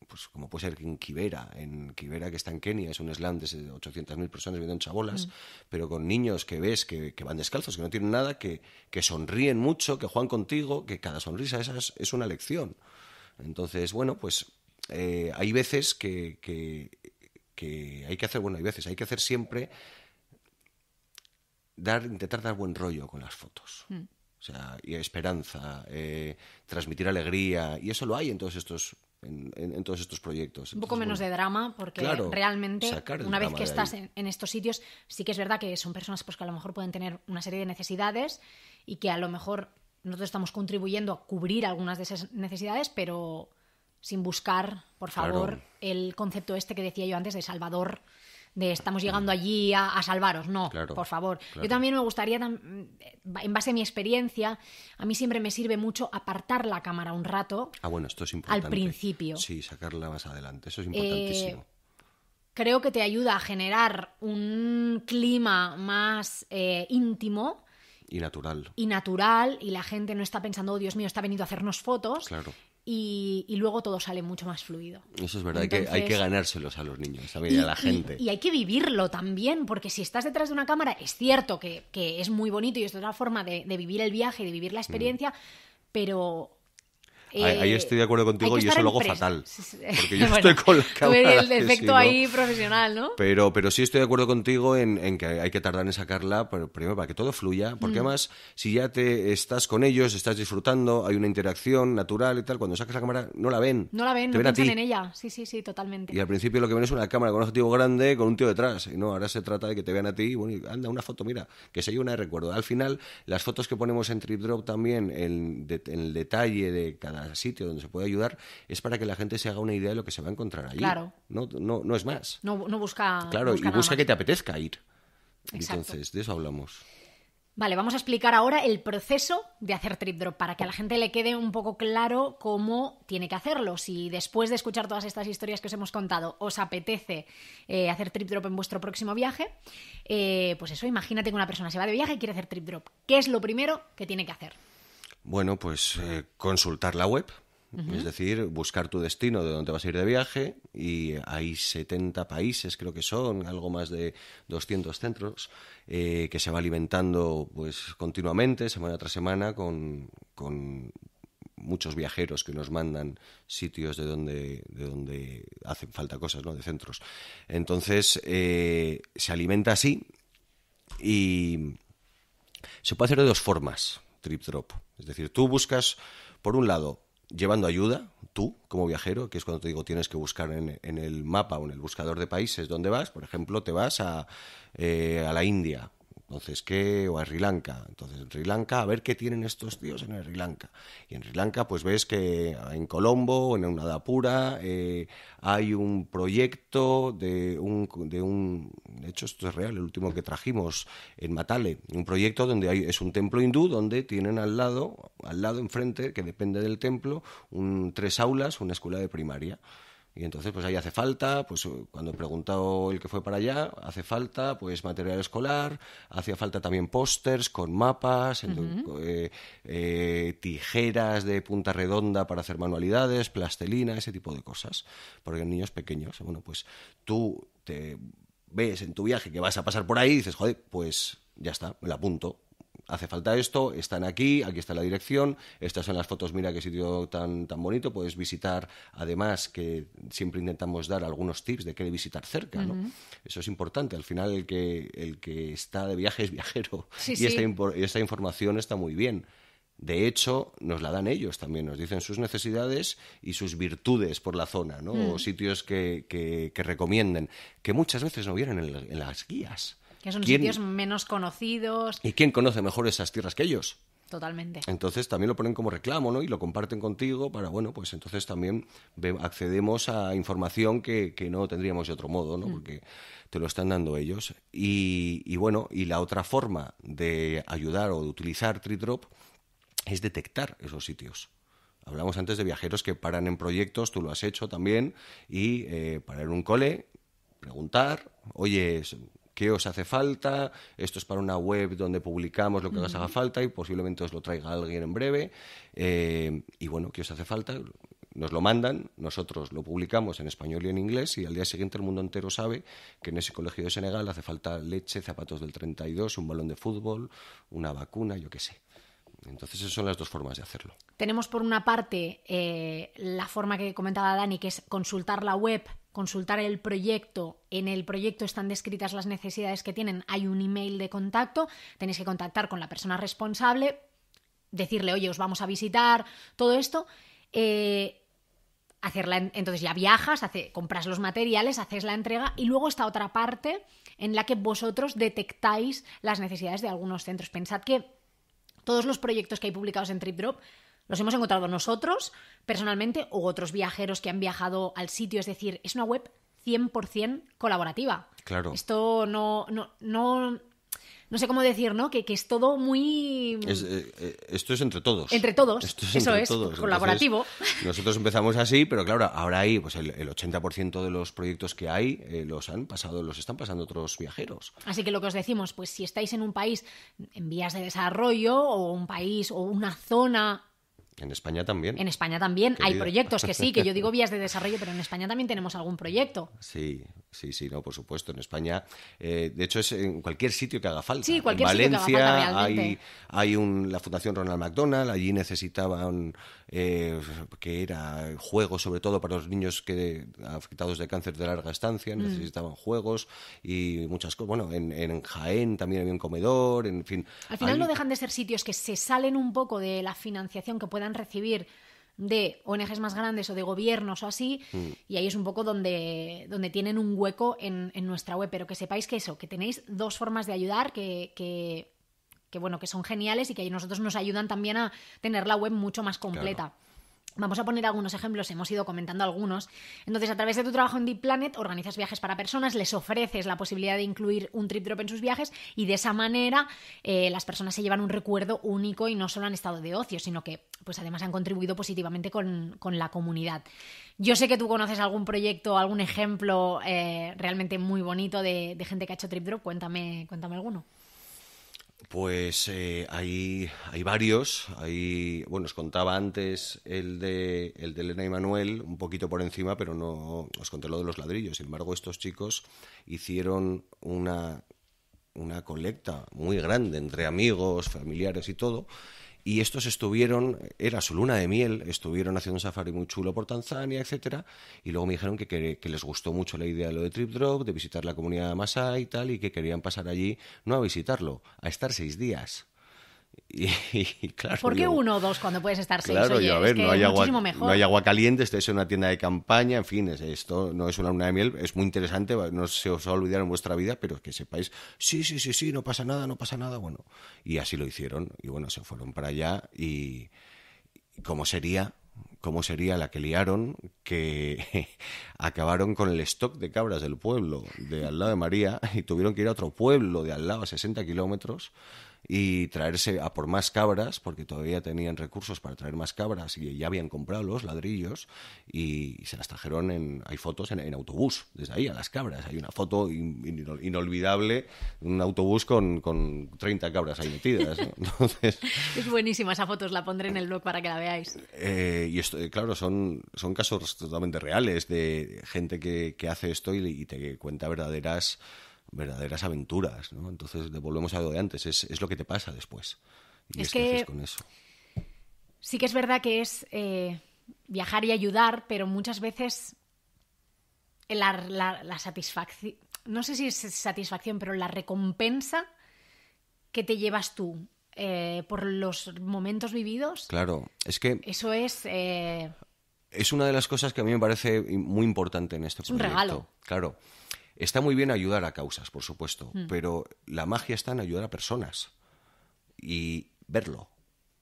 pues, como puede ser en Kibera, en Kibera que está en Kenia, es un slam de 800.000 personas viviendo en chabolas, mm. pero con niños que ves que, van descalzos, que no tienen nada, que, sonríen mucho, que juegan contigo, que cada sonrisa es, una lección. Entonces, bueno, pues eh, hay veces que, hay que hacer, bueno, hay veces, hay que hacer siempre, dar, intentar dar buen rollo con las fotos. Mm. O sea, y esperanza, eh, transmitir alegría, y eso lo hay en todos estos en, todos estos proyectos. un poco menos de drama, porque realmente, una vez que estás en, estos sitios, sí que es verdad que son personas pues, que a lo mejor pueden tener una serie de necesidades y que a lo mejor nosotros estamos contribuyendo a cubrir algunas de esas necesidades, pero sin buscar, por favor, el concepto este que decía yo antes de Salvador de estamos llegando allí a, salvaros. No, por favor. Yo también me gustaría, mm, en base a mi experiencia, a mí siempre me sirve mucho apartar la cámara un rato. Ah, bueno, esto es importante. Al principio. Sí, sacarla más adelante. Eso es importantísimo. Eh, creo que te ayuda a generar un clima más eh, íntimo. Y natural. Y natural, y la gente no está pensando, oh Dios mío, está venido a hacernos fotos. Claro y, luego todo sale mucho más fluido. Eso es verdad, hay, que, ganárselos a los niños, y, a la gente. Y, hay que vivirlo también, porque si estás detrás de una cámara, es cierto que, es muy bonito y es otra forma de, vivir el viaje, de vivir la mm. experiencia, pero ahí, eh, estoy de acuerdo contigo y eso luego fatal. Porque yo estoy con la cámara. el defecto ahí profesional, ¿no? Pero, pero sí estoy de acuerdo contigo en, que hay que tardar en sacarla, primero para que todo fluya, porque mm. además, si ya te estás con ellos, estás disfrutando, hay una interacción natural y tal, cuando sacas la cámara no la ven. No la ven, te no ven en ella. Sí, sí, sí, totalmente. Y al principio lo que ven es una cámara con un objetivo grande, con un tío detrás. Y no, ahora se trata de que te vean a ti y bueno, anda, una foto, mira, que se una de recuerdo. Al final, las fotos que ponemos en TripDrop también, en el detalle de cada sitio donde se puede ayudar, es para que la gente se haga una idea de lo que se va a encontrar allí. Claro. No, es más. No, busca. Claro, y busca que te apetezca ir. Entonces, de eso hablamos. Vale, vamos a explicar ahora el proceso de hacer trip drop para que a la gente le quede un poco claro cómo tiene que hacerlo. Si después de escuchar todas estas historias que os hemos contado os apetece eh, hacer trip drop en vuestro próximo viaje, eh, pues eso, imagínate que una persona se va de viaje y quiere hacer trip drop. ¿Qué es lo primero que tiene que hacer? Bueno, pues eh, consultar la web, es decir, buscar tu destino de dónde vas a ir de viaje y hay 70 países, creo que son, algo más de 200 centros eh, que se va alimentando pues continuamente, semana tras semana, con, muchos viajeros que nos mandan sitios de donde, de donde hacen falta cosas, ¿no? De centros. Entonces, eh, se alimenta así y se puede hacer de dos formas trip-drop, Es decir, tú buscas, por un lado, llevando ayuda, tú como viajero, que es cuando te digo tienes que buscar en, el mapa o en el buscador de países donde vas, por ejemplo, te vas a, eh, a la India entonces, ¿qué? O a Sri Lanka. Entonces, en Sri Lanka, a ver qué tienen estos tíos en Sri Lanka. Y en Sri Lanka, pues ves que en Colombo, en Unadapura, eh, hay un proyecto de un, de un. De hecho, esto es real, el último que trajimos en Matale. Un proyecto donde hay, es un templo hindú donde tienen al lado, al lado enfrente, que depende del templo, un, tres aulas, una escuela de primaria. Y entonces, pues ahí hace falta, pues eh, cuando he preguntado el que fue para allá, hace falta pues material escolar, hacía falta también pósters con mapas, eh, eh, tijeras de punta redonda para hacer manualidades, plastelina, ese tipo de cosas. Porque en niños pequeños, bueno, pues tú te ves en tu viaje que vas a pasar por ahí y dices, joder, pues ya está, la apunto hace falta esto, están aquí, aquí está la dirección, estas son las fotos, mira qué sitio tan, tan bonito, puedes visitar, además que siempre intentamos dar algunos tips de qué visitar cerca, ¿no? Eso es importante, al final el que, el que está de viaje es viajero y Esta, esta información está muy bien. De hecho, nos la dan ellos también, nos dicen sus necesidades y sus virtudes por la zona, ¿no? O mm. sitios que, recomienden, que muchas veces no vienen en las guías. Que son sitios menos conocidos. ¿Y quién conoce mejor esas tierras que ellos? Totalmente. Entonces también lo ponen como reclamo, ¿no? Y lo comparten contigo para, bueno, pues entonces también accedemos a información que, no tendríamos de otro modo, ¿no? Mm. Porque te lo están dando ellos. Y, bueno, y la otra forma de ayudar o de utilizar TreeDrop es detectar esos sitios. Hablamos antes de viajeros que paran en proyectos, tú lo has hecho también, y eh, parar en un cole, preguntar, oye, qué os hace falta, esto es para una web donde publicamos lo que os haga falta y posiblemente os lo traiga alguien en breve, eh, y bueno, qué os hace falta, nos lo mandan, nosotros lo publicamos en español y en inglés y al día siguiente el mundo entero sabe que en ese colegio de Senegal hace falta leche, zapatos del 32, un balón de fútbol, una vacuna, yo qué sé. Entonces, esas son las dos formas de hacerlo. Tenemos por una parte eh, la forma que comentaba Dani, que es consultar la web consultar el proyecto. En el proyecto están descritas las necesidades que tienen. Hay un email de contacto. Tenéis que contactar con la persona responsable, decirle, oye, os vamos a visitar, todo esto. Eh, hacerla, entonces ya viajas, compras los materiales, haces la entrega y luego está otra parte en la que vosotros detectáis las necesidades de algunos centros. Pensad que todos los proyectos que hay publicados en TripDrop los hemos encontrado nosotros personalmente u otros viajeros que han viajado al sitio. Es decir, es una web 100% colaborativa. Claro. Esto no, no, no, no sé cómo decir, ¿no? Que, es todo muy... Eh, eh, esto es entre todos. Entre todos. Eso es, colaborativo. nosotros empezamos así, pero claro, ahora hay pues el, 80% de los proyectos que hay eh, los han pasado, los están pasando otros viajeros. Así que lo que os decimos, pues si estáis en un país en vías de desarrollo o un país o una zona en España también. En España también. Hay proyectos que sí, que yo digo vías de desarrollo, pero en España también tenemos algún proyecto. Sí, sí, sí, no, por supuesto. En España, eh, de hecho, es en cualquier sitio que haga falta. Sí, cualquier en Valencia sitio que haga falta, hay, hay un, la Fundación Ronald McDonald, allí necesitaban, eh, que era juegos, sobre todo para los niños que afectados de cáncer de larga estancia, mm. necesitaban juegos y muchas cosas. Bueno, en, Jaén también había un comedor, en fin. Al final no dejan de ser sitios que se salen un poco de la financiación que puedan recibir de ONGs más grandes o de gobiernos o así, mm. y ahí es un poco donde, donde tienen un hueco en, nuestra web, pero que sepáis que eso, que tenéis dos formas de ayudar que, que, que bueno, que son geniales y que nosotros nos ayudan también a tener la web mucho más completa. Vamos a poner algunos ejemplos, hemos ido comentando algunos. Entonces, a través de tu trabajo en Deep Planet, organizas viajes para personas, les ofreces la posibilidad de incluir un trip drop en sus viajes y de esa manera eh, las personas se llevan un recuerdo único y no solo han estado de ocio, sino que pues además han contribuido positivamente con, la comunidad. Yo sé que tú conoces algún proyecto, algún ejemplo eh, realmente muy bonito de, de gente que ha hecho trip drop. Cuéntame, cuéntame alguno. Pues eh, hay, varios. Hay, bueno, os contaba antes el de, el de Elena y Manuel, un poquito por encima, pero no os conté lo de los ladrillos. Sin embargo, estos chicos hicieron una, una colecta muy grande entre amigos, familiares y todo y estos estuvieron, era su luna de miel, estuvieron haciendo un safari muy chulo por Tanzania, etcétera, y luego me dijeron que, les gustó mucho la idea de lo de Trip Drop, de visitar la comunidad de Masai y tal, y que querían pasar allí, no a visitarlo, a estar seis días. Y, ¿Por qué uno o dos cuando puedes estar seis? no hay, agua, caliente, estáis en una tienda de campaña, en fin, esto no es una luna de miel, es muy interesante, no se os va a olvidar en vuestra vida, pero que sepáis, sí, sí, sí, sí, no pasa nada, no pasa nada, bueno. Y así lo hicieron, y bueno, se fueron para allá y, ¿cómo sería? cómo sería la que liaron, que acabaron con el stock de cabras del pueblo de al lado de María y tuvieron que ir a otro pueblo de al lado, a 60 kilómetros, y traerse a por más cabras, porque todavía tenían recursos para traer más cabras y ya habían comprado los ladrillos y, se las trajeron en, hay fotos en, autobús, desde ahí a las cabras, hay una foto inolvidable, un autobús con, con, 30 cabras ahí metidas. Entonces, es buenísima esa foto, os la pondré en el blog para que la veáis. Eh, y esto, eh, claro, son, son casos totalmente reales de gente que, que hace esto y, y te cuenta verdaderas verdaderas aventuras, ¿no? Entonces devolvemos a lo de antes, es, es lo que te pasa después. Y es, con eso. Sí que es verdad que es eh, viajar y ayudar, pero muchas veces la, la, satisfacción, no sé si es satisfacción, pero la recompensa que te llevas tú eh, por los momentos vividos. Claro, es que... Eso es... Eh, es una de las cosas que a mí me parece muy importante en este es proyecto. Un regalo. Claro Está muy bien ayudar a causas, por supuesto, mm. pero la magia está en ayudar a personas y verlo,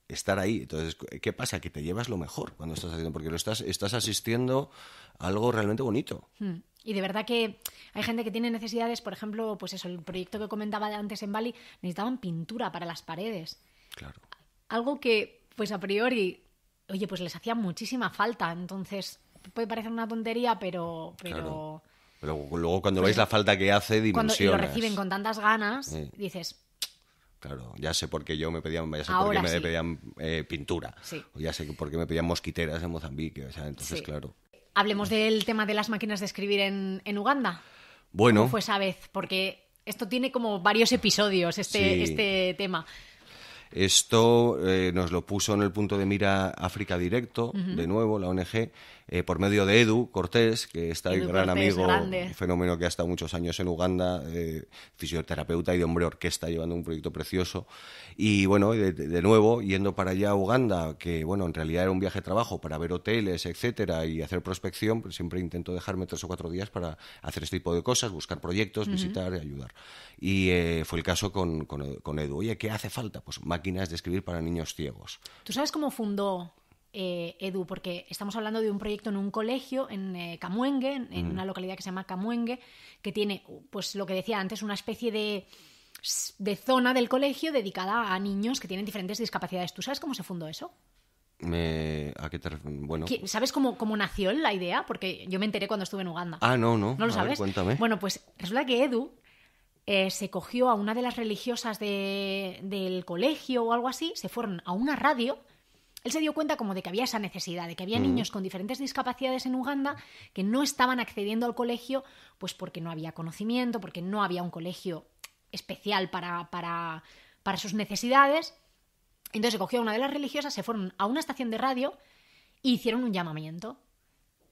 estar ahí. Entonces, ¿qué pasa? Que te llevas lo mejor cuando estás haciendo, porque lo estás, estás asistiendo a algo realmente bonito. Mm. Y de verdad que hay gente que tiene necesidades, por ejemplo, pues eso, el proyecto que comentaba antes en Bali, necesitaban pintura para las paredes. Claro. Algo que, pues a priori, oye, pues les hacía muchísima falta. Entonces, puede parecer una tontería, pero, pero luego cuando veis la falta que hace, dimensiones Cuando lo reciben con tantas ganas, dices... Claro, ya sé por qué yo me pedían, ya por qué me pedían eh, pintura, o ya sé por qué me pedían mosquiteras en Mozambique, entonces claro. Hablemos del tema de las máquinas de escribir en, Uganda. Bueno. fue esa vez? Porque esto tiene como varios episodios, este, este tema. Esto eh, nos lo puso en el punto de mira África Directo, de nuevo, la ONG, eh, por medio de Edu Cortés, que está el gran amigo, fenómeno que ha estado muchos años en Uganda, eh, fisioterapeuta y de hombre orquesta, llevando un proyecto precioso. Y bueno, de, nuevo, yendo para allá a Uganda, que bueno, en realidad era un viaje de trabajo para ver hoteles, etcétera, y hacer prospección, pues siempre intento dejarme tres o cuatro días para hacer este tipo de cosas, buscar proyectos, visitar y ayudar. Y eh, fue el caso con, con, con Edu. Oye, ¿qué hace falta? Pues máquinas de escribir para niños ciegos. ¿Tú sabes cómo fundó eh, Edu, porque estamos hablando de un proyecto en un colegio en eh, Camuengue, en, mm. una localidad que se llama Camuengue, que tiene, pues lo que decía antes, una especie de, zona del colegio dedicada a niños que tienen diferentes discapacidades. ¿Tú sabes cómo se fundó eso? ¿A qué te Bueno. ¿Sabes cómo, nació la idea? Porque yo me enteré cuando estuve en Uganda. Ah, no, no. ¿No lo sabes? cuéntame. Bueno, pues resulta que Edu eh, se cogió a una de las religiosas del colegio o algo así, se fueron a una radio él se dio cuenta como de que había esa necesidad, de que había niños con diferentes discapacidades en Uganda que no estaban accediendo al colegio, pues porque no había conocimiento, porque no había un colegio especial para, para, para sus necesidades. Entonces cogió a una de las religiosas, se fueron a una estación de radio e hicieron un llamamiento.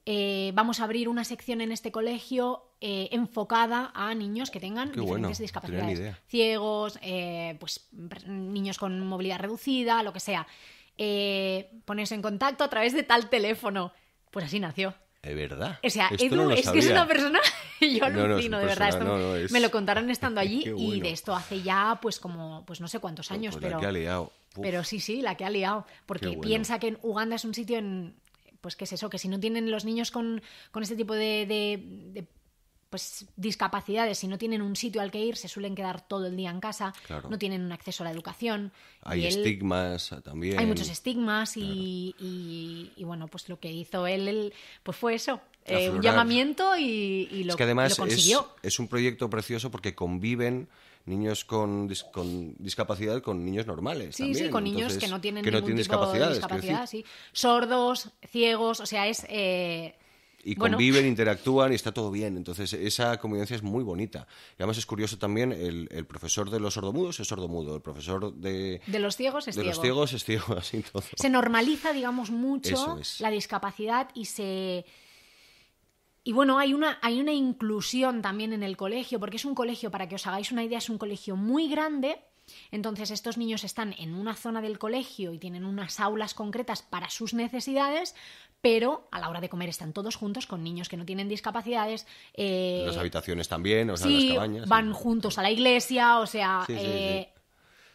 Eh, vamos a abrir una sección en este colegio eh, enfocada a niños que tengan diferentes discapacidades. Ciegos, eh, pues niños con movilidad reducida, lo que sea. Eh, ponerse en contacto a través de tal teléfono. Pues así nació. Es verdad. O sea, Edu es que es una persona. yo no, de verdad. me, lo contaron estando allí y de esto hace ya, pues como, pues no sé cuántos pues, años, pues pero. La que ha liado. Pero sí, sí, la que ha liado. Porque piensa que en Uganda es un sitio en. Pues qué es eso, que si no tienen los niños con, con este tipo de pues discapacidades, si no tienen un sitio al que ir, se suelen quedar todo el día en casa, no tienen un acceso a la educación. Hay estigmas ah, también. Hay muchos estigmas y, bueno, pues lo que hizo él, pues fue eso, eh, un llamamiento y, lo, que además consiguió. Es, un proyecto precioso porque conviven niños con, discapacidad con niños normales. Sí, también. sí, con niños que no tienen, discapacidad, sí. sordos, ciegos, o sea, es... Eh, y conviven, interactúan y está todo bien. Entonces, esa convivencia es muy bonita. Y además es curioso también, el, profesor de los sordomudos es sordomudo, el profesor de... De los ciegos es de ciego. los ciegos es Se normaliza, digamos, mucho la discapacidad y se... Y bueno, hay una, hay una inclusión también en el colegio, porque es un colegio, para que os hagáis una idea, es un colegio muy grande, entonces estos niños están en una zona del colegio y tienen unas aulas concretas para sus necesidades, pero a la hora de comer están todos juntos con niños que no tienen discapacidades. Eh, las habitaciones también, o sea, las cabañas. Van juntos a la iglesia, o sea. Eh,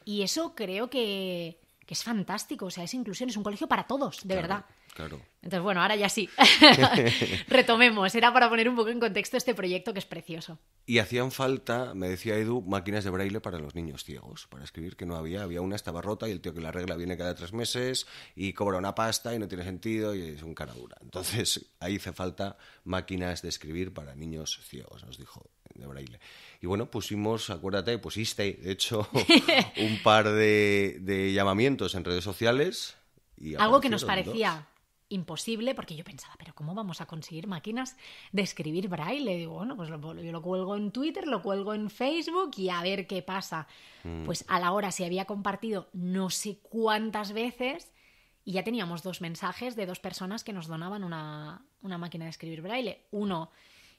y eso creo que, es fantástico, o sea, es inclusión, es un colegio para todos, de verdad. Claro. Entonces, bueno, ahora ya sí. Retomemos. Era para poner un poco en contexto este proyecto que es precioso. Y hacían falta, me decía Edu, máquinas de braille para los niños ciegos, para escribir, que no había. Había una, estaba rota y el tío que la regla viene cada tres meses y cobra una pasta y no tiene sentido y es un cara dura. Entonces, ahí hace falta máquinas de escribir para niños ciegos, nos dijo de braille. Y bueno, pusimos, acuérdate, pusiste, de hecho, un par de, llamamientos en redes sociales. Y Algo que nos parecía imposible, porque yo pensaba, pero ¿cómo vamos a conseguir máquinas de escribir braille? Digo, bueno, pues yo lo cuelgo en Twitter, lo cuelgo en Facebook y a ver qué pasa. Mm. Pues a la hora se había compartido no sé cuántas veces y ya teníamos dos mensajes de dos personas que nos donaban una, máquina de escribir braille. Uno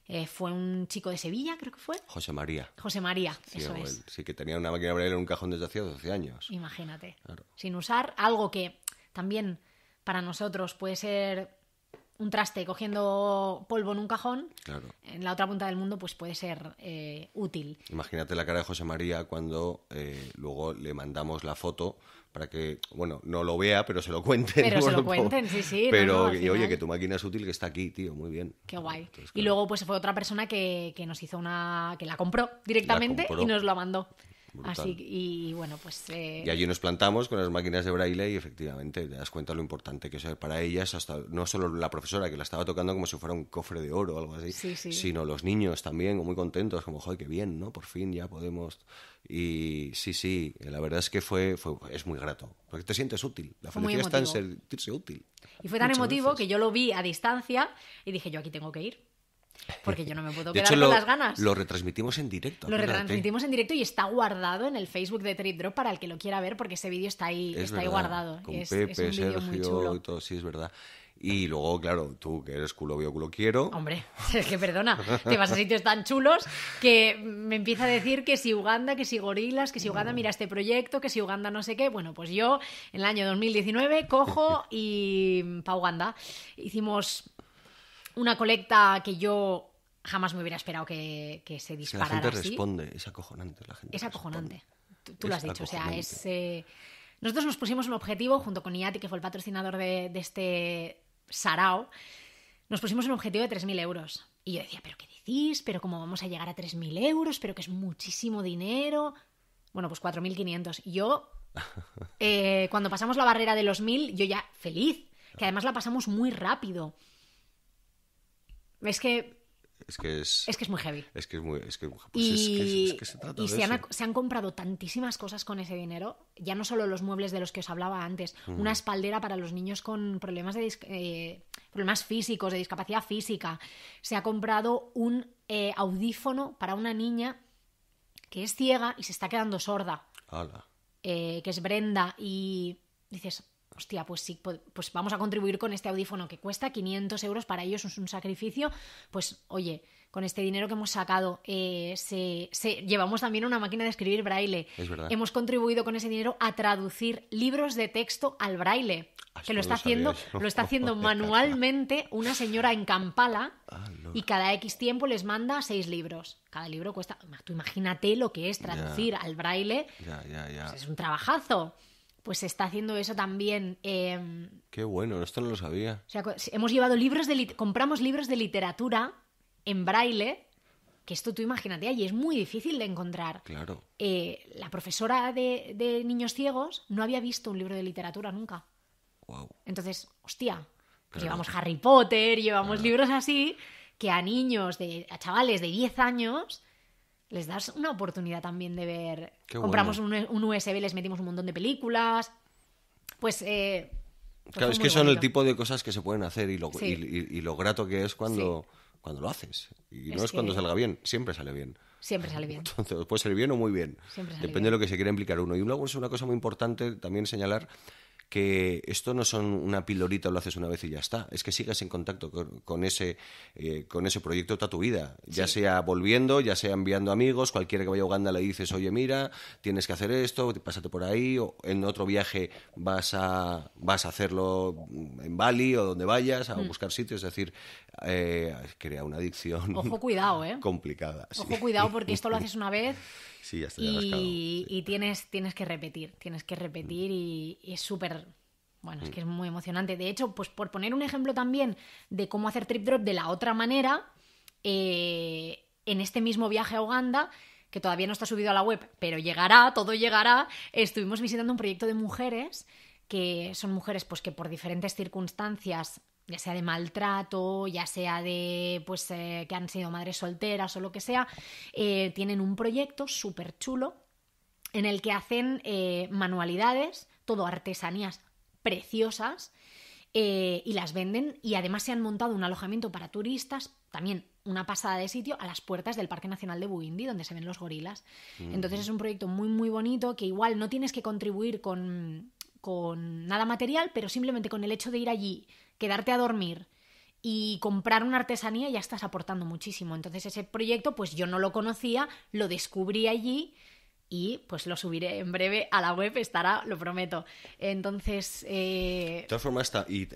eh, fue un chico de Sevilla, creo que fue. José María. José María, sí, eso es. Sí, que tenía una máquina braille en un cajón desde hacía 12 años. Imagínate. Sin usar algo que también para nosotros puede ser un traste cogiendo polvo en un cajón, en la otra punta del mundo, pues puede ser eh, útil. Imagínate la cara de José María cuando eh, luego le mandamos la foto para que, bueno, no lo vea, pero se lo cuenten. Pero se lo cuenten, sí, sí. Pero, y, oye, que tu máquina es útil, que está aquí, tío, muy bien. Qué guay. Y luego, pues fue otra persona que, nos hizo una. que la compró directamente y nos la mandó y bueno, pues... Eh, y allí nos plantamos con las máquinas de braille y efectivamente te das cuenta lo importante que es para ellas, hasta no solo la profesora que la estaba tocando como si fuera un cofre de oro o algo así, sino los niños también muy contentos, como, joder, qué bien, ¿no? Por fin ya podemos... Y sí, sí, la verdad es que fue, es muy grato, porque te sientes útil, la felicidad está en sentirse útil. Y fue tan emotivo que yo lo vi a distancia y dije, yo aquí tengo que ir porque yo no me puedo quedar con las ganas. Lo retransmitimos en directo. Lo retransmitimos en directo y está guardado en el Facebook de Trip Drop para el que lo quiera ver, porque ese vídeo está ahí, está guardado. es, un Sergio muy chulo. y todo, sí, es verdad. Y luego, claro, tú que eres culo veo, culo quiero. Hombre, es que perdona, te vas a sitios tan chulos que me empieza a decir que si Uganda, que si gorilas, que si Uganda mira este proyecto, que si Uganda no sé qué. Bueno, pues yo en el año 2019 cojo y pa' Uganda. Hicimos una colecta que yo jamás me hubiera esperado que, se disparara. la gente responde, es acojonante. es acojonante. Tú, lo has dicho, sea, eh, Nosotros nos pusimos un objetivo, junto con IATI, que fue el patrocinador de, este Sarao, nos pusimos un objetivo de 3.000 euros. Y yo decía, ¿pero qué decís? ¿Pero cómo vamos a llegar a 3.000 euros? ¿Pero que es muchísimo dinero? Bueno, pues 4.500. yo, eh, cuando pasamos la barrera de los 1.000, yo ya feliz. Que además la pasamos muy rápido. Es que es que es, muy heavy. Es que es muy. pues y, es, se, trata han, se, han, comprado tantísimas cosas con ese dinero. Ya no solo los muebles de los que os hablaba antes, mm. una espaldera para los niños con problemas de eh, problemas físicos, de discapacidad física. Se ha comprado un eh, audífono para una niña que es ciega y se está quedando sorda. Eh, que es Brenda. Y dices, hostia, pues sí, pues, pues vamos a contribuir con este audífono que cuesta 500 euros, para ellos es un sacrificio, pues oye, con este dinero que hemos sacado, eh, se, llevamos también una máquina de escribir braille. Es verdad. Hemos contribuido con ese dinero a traducir libros de texto al braille. Ah, que lo está, haciendo, lo está haciendo manualmente una señora en Kampala ah, y cada X tiempo les manda seis libros. Cada libro cuesta. Tú imagínate lo que es traducir al braille. Pues es un trabajazo pues se está haciendo eso también. Em, Qué bueno, esto no lo sabía. O sea, hemos llevado libros de... compramos libros de literatura en braille, que esto tú imagínate, y es muy difícil de encontrar. Claro. Eh, la profesora de, niños ciegos no había visto un libro de literatura nunca. Wow. Entonces, hostia, llevamos Harry Potter, llevamos libros así, que a niños, de, a chavales de 10 años les das una oportunidad también de ver. Compramos un, USB, les metimos un montón de películas. Pues. Eh, pues claro, es que son el tipo de cosas que se pueden hacer y lo, y, lo grato que es cuando, cuando lo haces. Y no es cuando salga bien, siempre sale bien. Siempre sale bien. Entonces, puede salir bien o muy bien. Siempre sale Depende de lo que se quiera implicar uno. Y luego es una cosa muy importante también señalar que esto no son una pilorita, lo haces una vez y ya está. Es que sigas en contacto con, ese, eh, con ese proyecto toda tu vida. Ya sea volviendo, ya sea enviando amigos, cualquiera que vaya a Uganda le dices, oye, mira, tienes que hacer esto, pásate por ahí, o en otro viaje vas a, vas a hacerlo en Bali o donde vayas, a mm. buscar sitios. Es decir, eh, crea una adicción. cuidado, ¿eh? Complicada. Ojo, cuidado, porque esto lo haces una vez. y, tienes, tienes que repetir, tienes que repetir y, es súper. Bueno, es mm. que es muy emocionante. De hecho, pues por poner un ejemplo también de cómo hacer trip drop de la otra manera, eh, en este mismo viaje a Uganda, que todavía no está subido a la web, pero llegará, todo llegará, estuvimos visitando un proyecto de mujeres que son mujeres pues que por diferentes circunstancias ya sea de maltrato, ya sea de pues eh, que han sido madres solteras o lo que sea, eh, tienen un proyecto súper chulo en el que hacen eh, manualidades, todo artesanías preciosas, y las venden y además se han montado un alojamiento para turistas, también una pasada de sitio a las puertas del Parque Nacional de Buindi, donde se ven los gorilas. Mm. Entonces es un proyecto muy, muy bonito que igual no tienes que contribuir con, con nada material, pero simplemente con el hecho de ir allí, quedarte a dormir y comprar una artesanía ya estás aportando muchísimo. Entonces ese proyecto pues yo no lo conocía, lo descubrí allí y pues lo subiré en breve a la web, estará, lo prometo. Entonces... Eh, De todas formas, está, y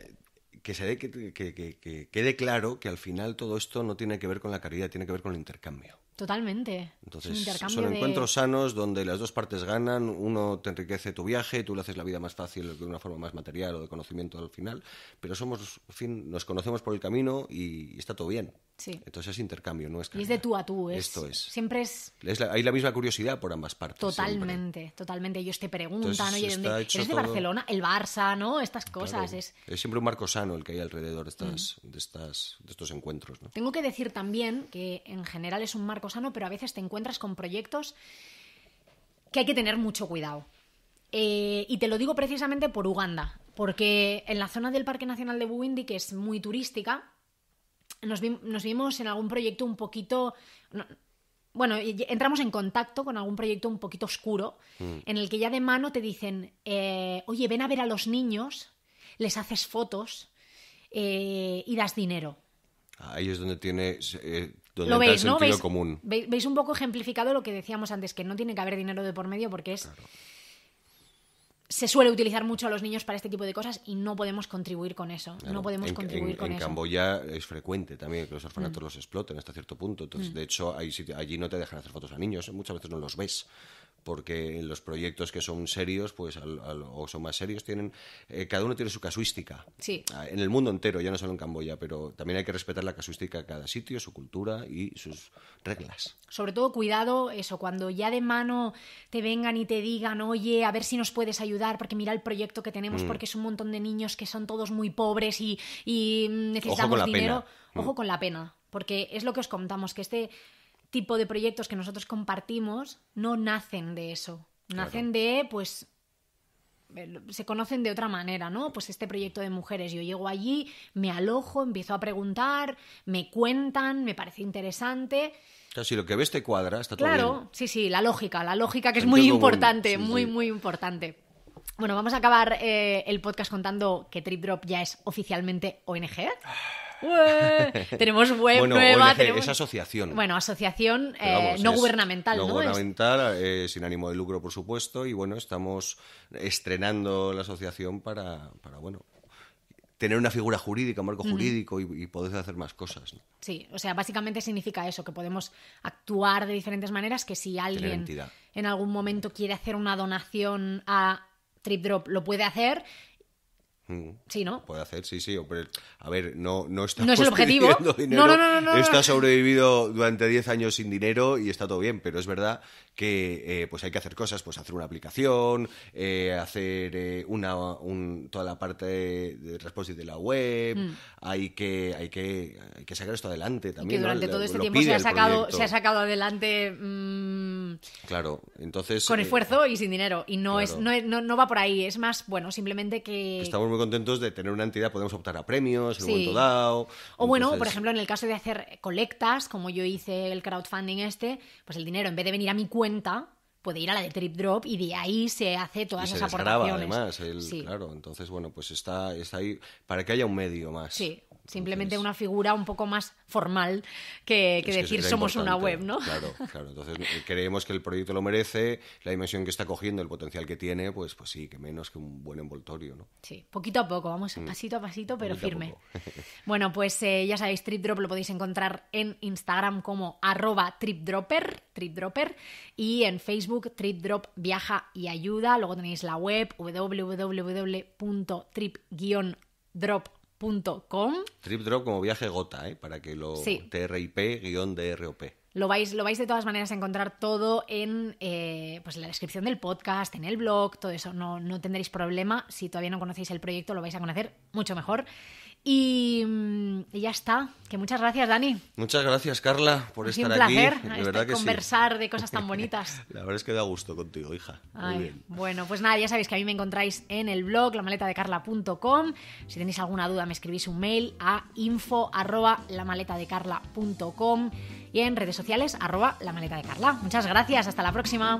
que, se que, que, que, quede claro que al final todo esto no tiene que ver con la caridad, tiene que ver con el intercambio. Totalmente. Entonces, son encuentros sanos donde las dos partes ganan, uno te enriquece tu viaje, tú le haces la vida más fácil de una forma más material o de conocimiento al final, pero somos, fin, nos conocemos por el camino y está todo bien. Entonces es intercambio, no es Y es de tú a tú, ¿eh? Esto es. Siempre es... hay la misma curiosidad por ambas partes. Totalmente, totalmente. Ellos te preguntan, ¿eres de Barcelona? El Barça, ¿no? Estas cosas. Es... es... siempre un marco sano el que hay alrededor de, mm. estas, de, estas, de estos encuentros. ¿no? Tengo que decir también que en general es un marco sano, pero a veces te encuentras con proyectos que hay que tener mucho cuidado. Eh, y te lo digo precisamente por Uganda, porque en la zona del Parque Nacional de Buindi, que es muy turística, nos, vimos en algún proyecto un poquito... bueno, entramos en contacto con algún proyecto un poquito oscuro, mm. en el que ya de mano te dicen, eh, oye, ven a ver a los niños, les haces fotos eh, y das dinero. Ahí es donde tiene eh, donde lo veis, sentido ¿no? ¿Veis, común. Veis un poco ejemplificado lo que decíamos antes, que no tiene que haber dinero de por medio porque es se suele utilizar mucho a los niños para este tipo de cosas y no podemos contribuir con eso. no podemos contribuir con eso. En Camboya es frecuente también que los orfanatos mm. los exploten hasta cierto punto. Entonces, mm. de hecho, hay, allí no te dejan hacer fotos a niños, muchas veces no los ves porque en los proyectos que son serios, pues o son más serios, tienen eh, cada uno tiene su casuística. Sí. Ah, en el mundo entero, ya no solo en Camboya, pero también hay que respetar la casuística de cada sitio, su cultura y sus reglas. Sobre todo cuidado eso cuando ya de mano te vengan y te digan, "Oye, a ver si nos puedes ayudar porque mira el proyecto que tenemos mm. porque es un montón de niños que son todos muy pobres y, necesitamos dinero." Mm. Ojo con la pena, porque es lo que os contamos que este tipo de proyectos que nosotros compartimos no nacen de eso. Nacen de, pues, se conocen de otra manera, ¿no? Pues este proyecto de mujeres, yo llego allí, me alojo, empiezo a preguntar, me cuentan, me parece interesante. Claro, si lo que ves te cuadra, está todo claro, sí, sí, la lógica, la lógica que es muy importante, muy, muy, importante. Bueno, vamos a acabar eh, el podcast contando que TripDrop ya es oficialmente ONG. Ah, tenemos web nueva. Es asociación. Bueno, asociación eh, no gubernamental, ¿no? gubernamental, eh, sin ánimo de lucro, por supuesto. Y bueno, estamos estrenando la asociación para, bueno, tener una figura jurídica, un marco jurídico y, poder hacer más cosas. Sí, o sea, básicamente significa eso, que podemos actuar de diferentes maneras, que si alguien en algún momento quiere hacer una donación a TripDrop, lo puede hacer Mm. Sí, ¿no? Puede hacer, sí, sí. A ver, no, no está No es el objetivo. No, no, no, Está sobrevivido durante 10 años sin dinero y está todo bien, pero es verdad que eh, pues hay que hacer cosas, pues hacer una aplicación, eh, hacer eh, una, toda la parte de responsive de la web, mm. hay, que, hay, que, hay que sacar esto adelante también. que durante todo este tiempo se ha, sacado, se ha sacado adelante... Mm, claro, entonces... Con esfuerzo y sin dinero, y no, es, no, va por ahí, es más, bueno, simplemente que... Estamos muy contentos de tener una entidad, podemos optar a premios dado. O bueno, por ejemplo, en el caso de hacer colectas, como yo hice el crowdfunding este, pues el dinero, en vez de venir a mi cuenta, puede ir a la de Trip Drop y de ahí se hace todas y esas se aportaciones. además, claro. Entonces, bueno, pues está, está ahí para que haya un medio más. Sí, simplemente una figura un poco más formal que, decir somos una web, ¿no? Claro, claro. Entonces eh, creemos que el proyecto lo merece, la dimensión que está cogiendo, el potencial que tiene, pues, pues sí, que menos que un buen envoltorio, ¿no? Sí, poquito a poco, vamos mm. pasito a pasito, pero firme. bueno, pues eh, ya sabéis, TripDrop lo podéis encontrar en Instagram como arroba tripdropper, tripdropper, y en Facebook TripDrop Viaja y Ayuda. Luego tenéis la web www.trip-drop.com TripDrop como viaje gota, ¿eh? para que lo sí. TRIP-DROP. Lo vais, lo vais de todas maneras a encontrar todo en, eh, pues la descripción del podcast, en el blog, todo eso. No, no tendréis problema. Si todavía no conocéis el proyecto, lo vais a conocer mucho mejor. Mm, y, ya está. Que muchas gracias, Dani. Muchas gracias, Carla, por es estar un placer, este que conversar de cosas tan bonitas. La verdad es que da gusto contigo, hija. Muy bien. Bueno, pues nada, ya sabéis que a mí me encontráis en el blog lamaletadecarla.com. Si tenéis alguna duda, me escribís un mail a info@lamaletadecarla.com y en redes sociales arroba la Muchas gracias, hasta la próxima.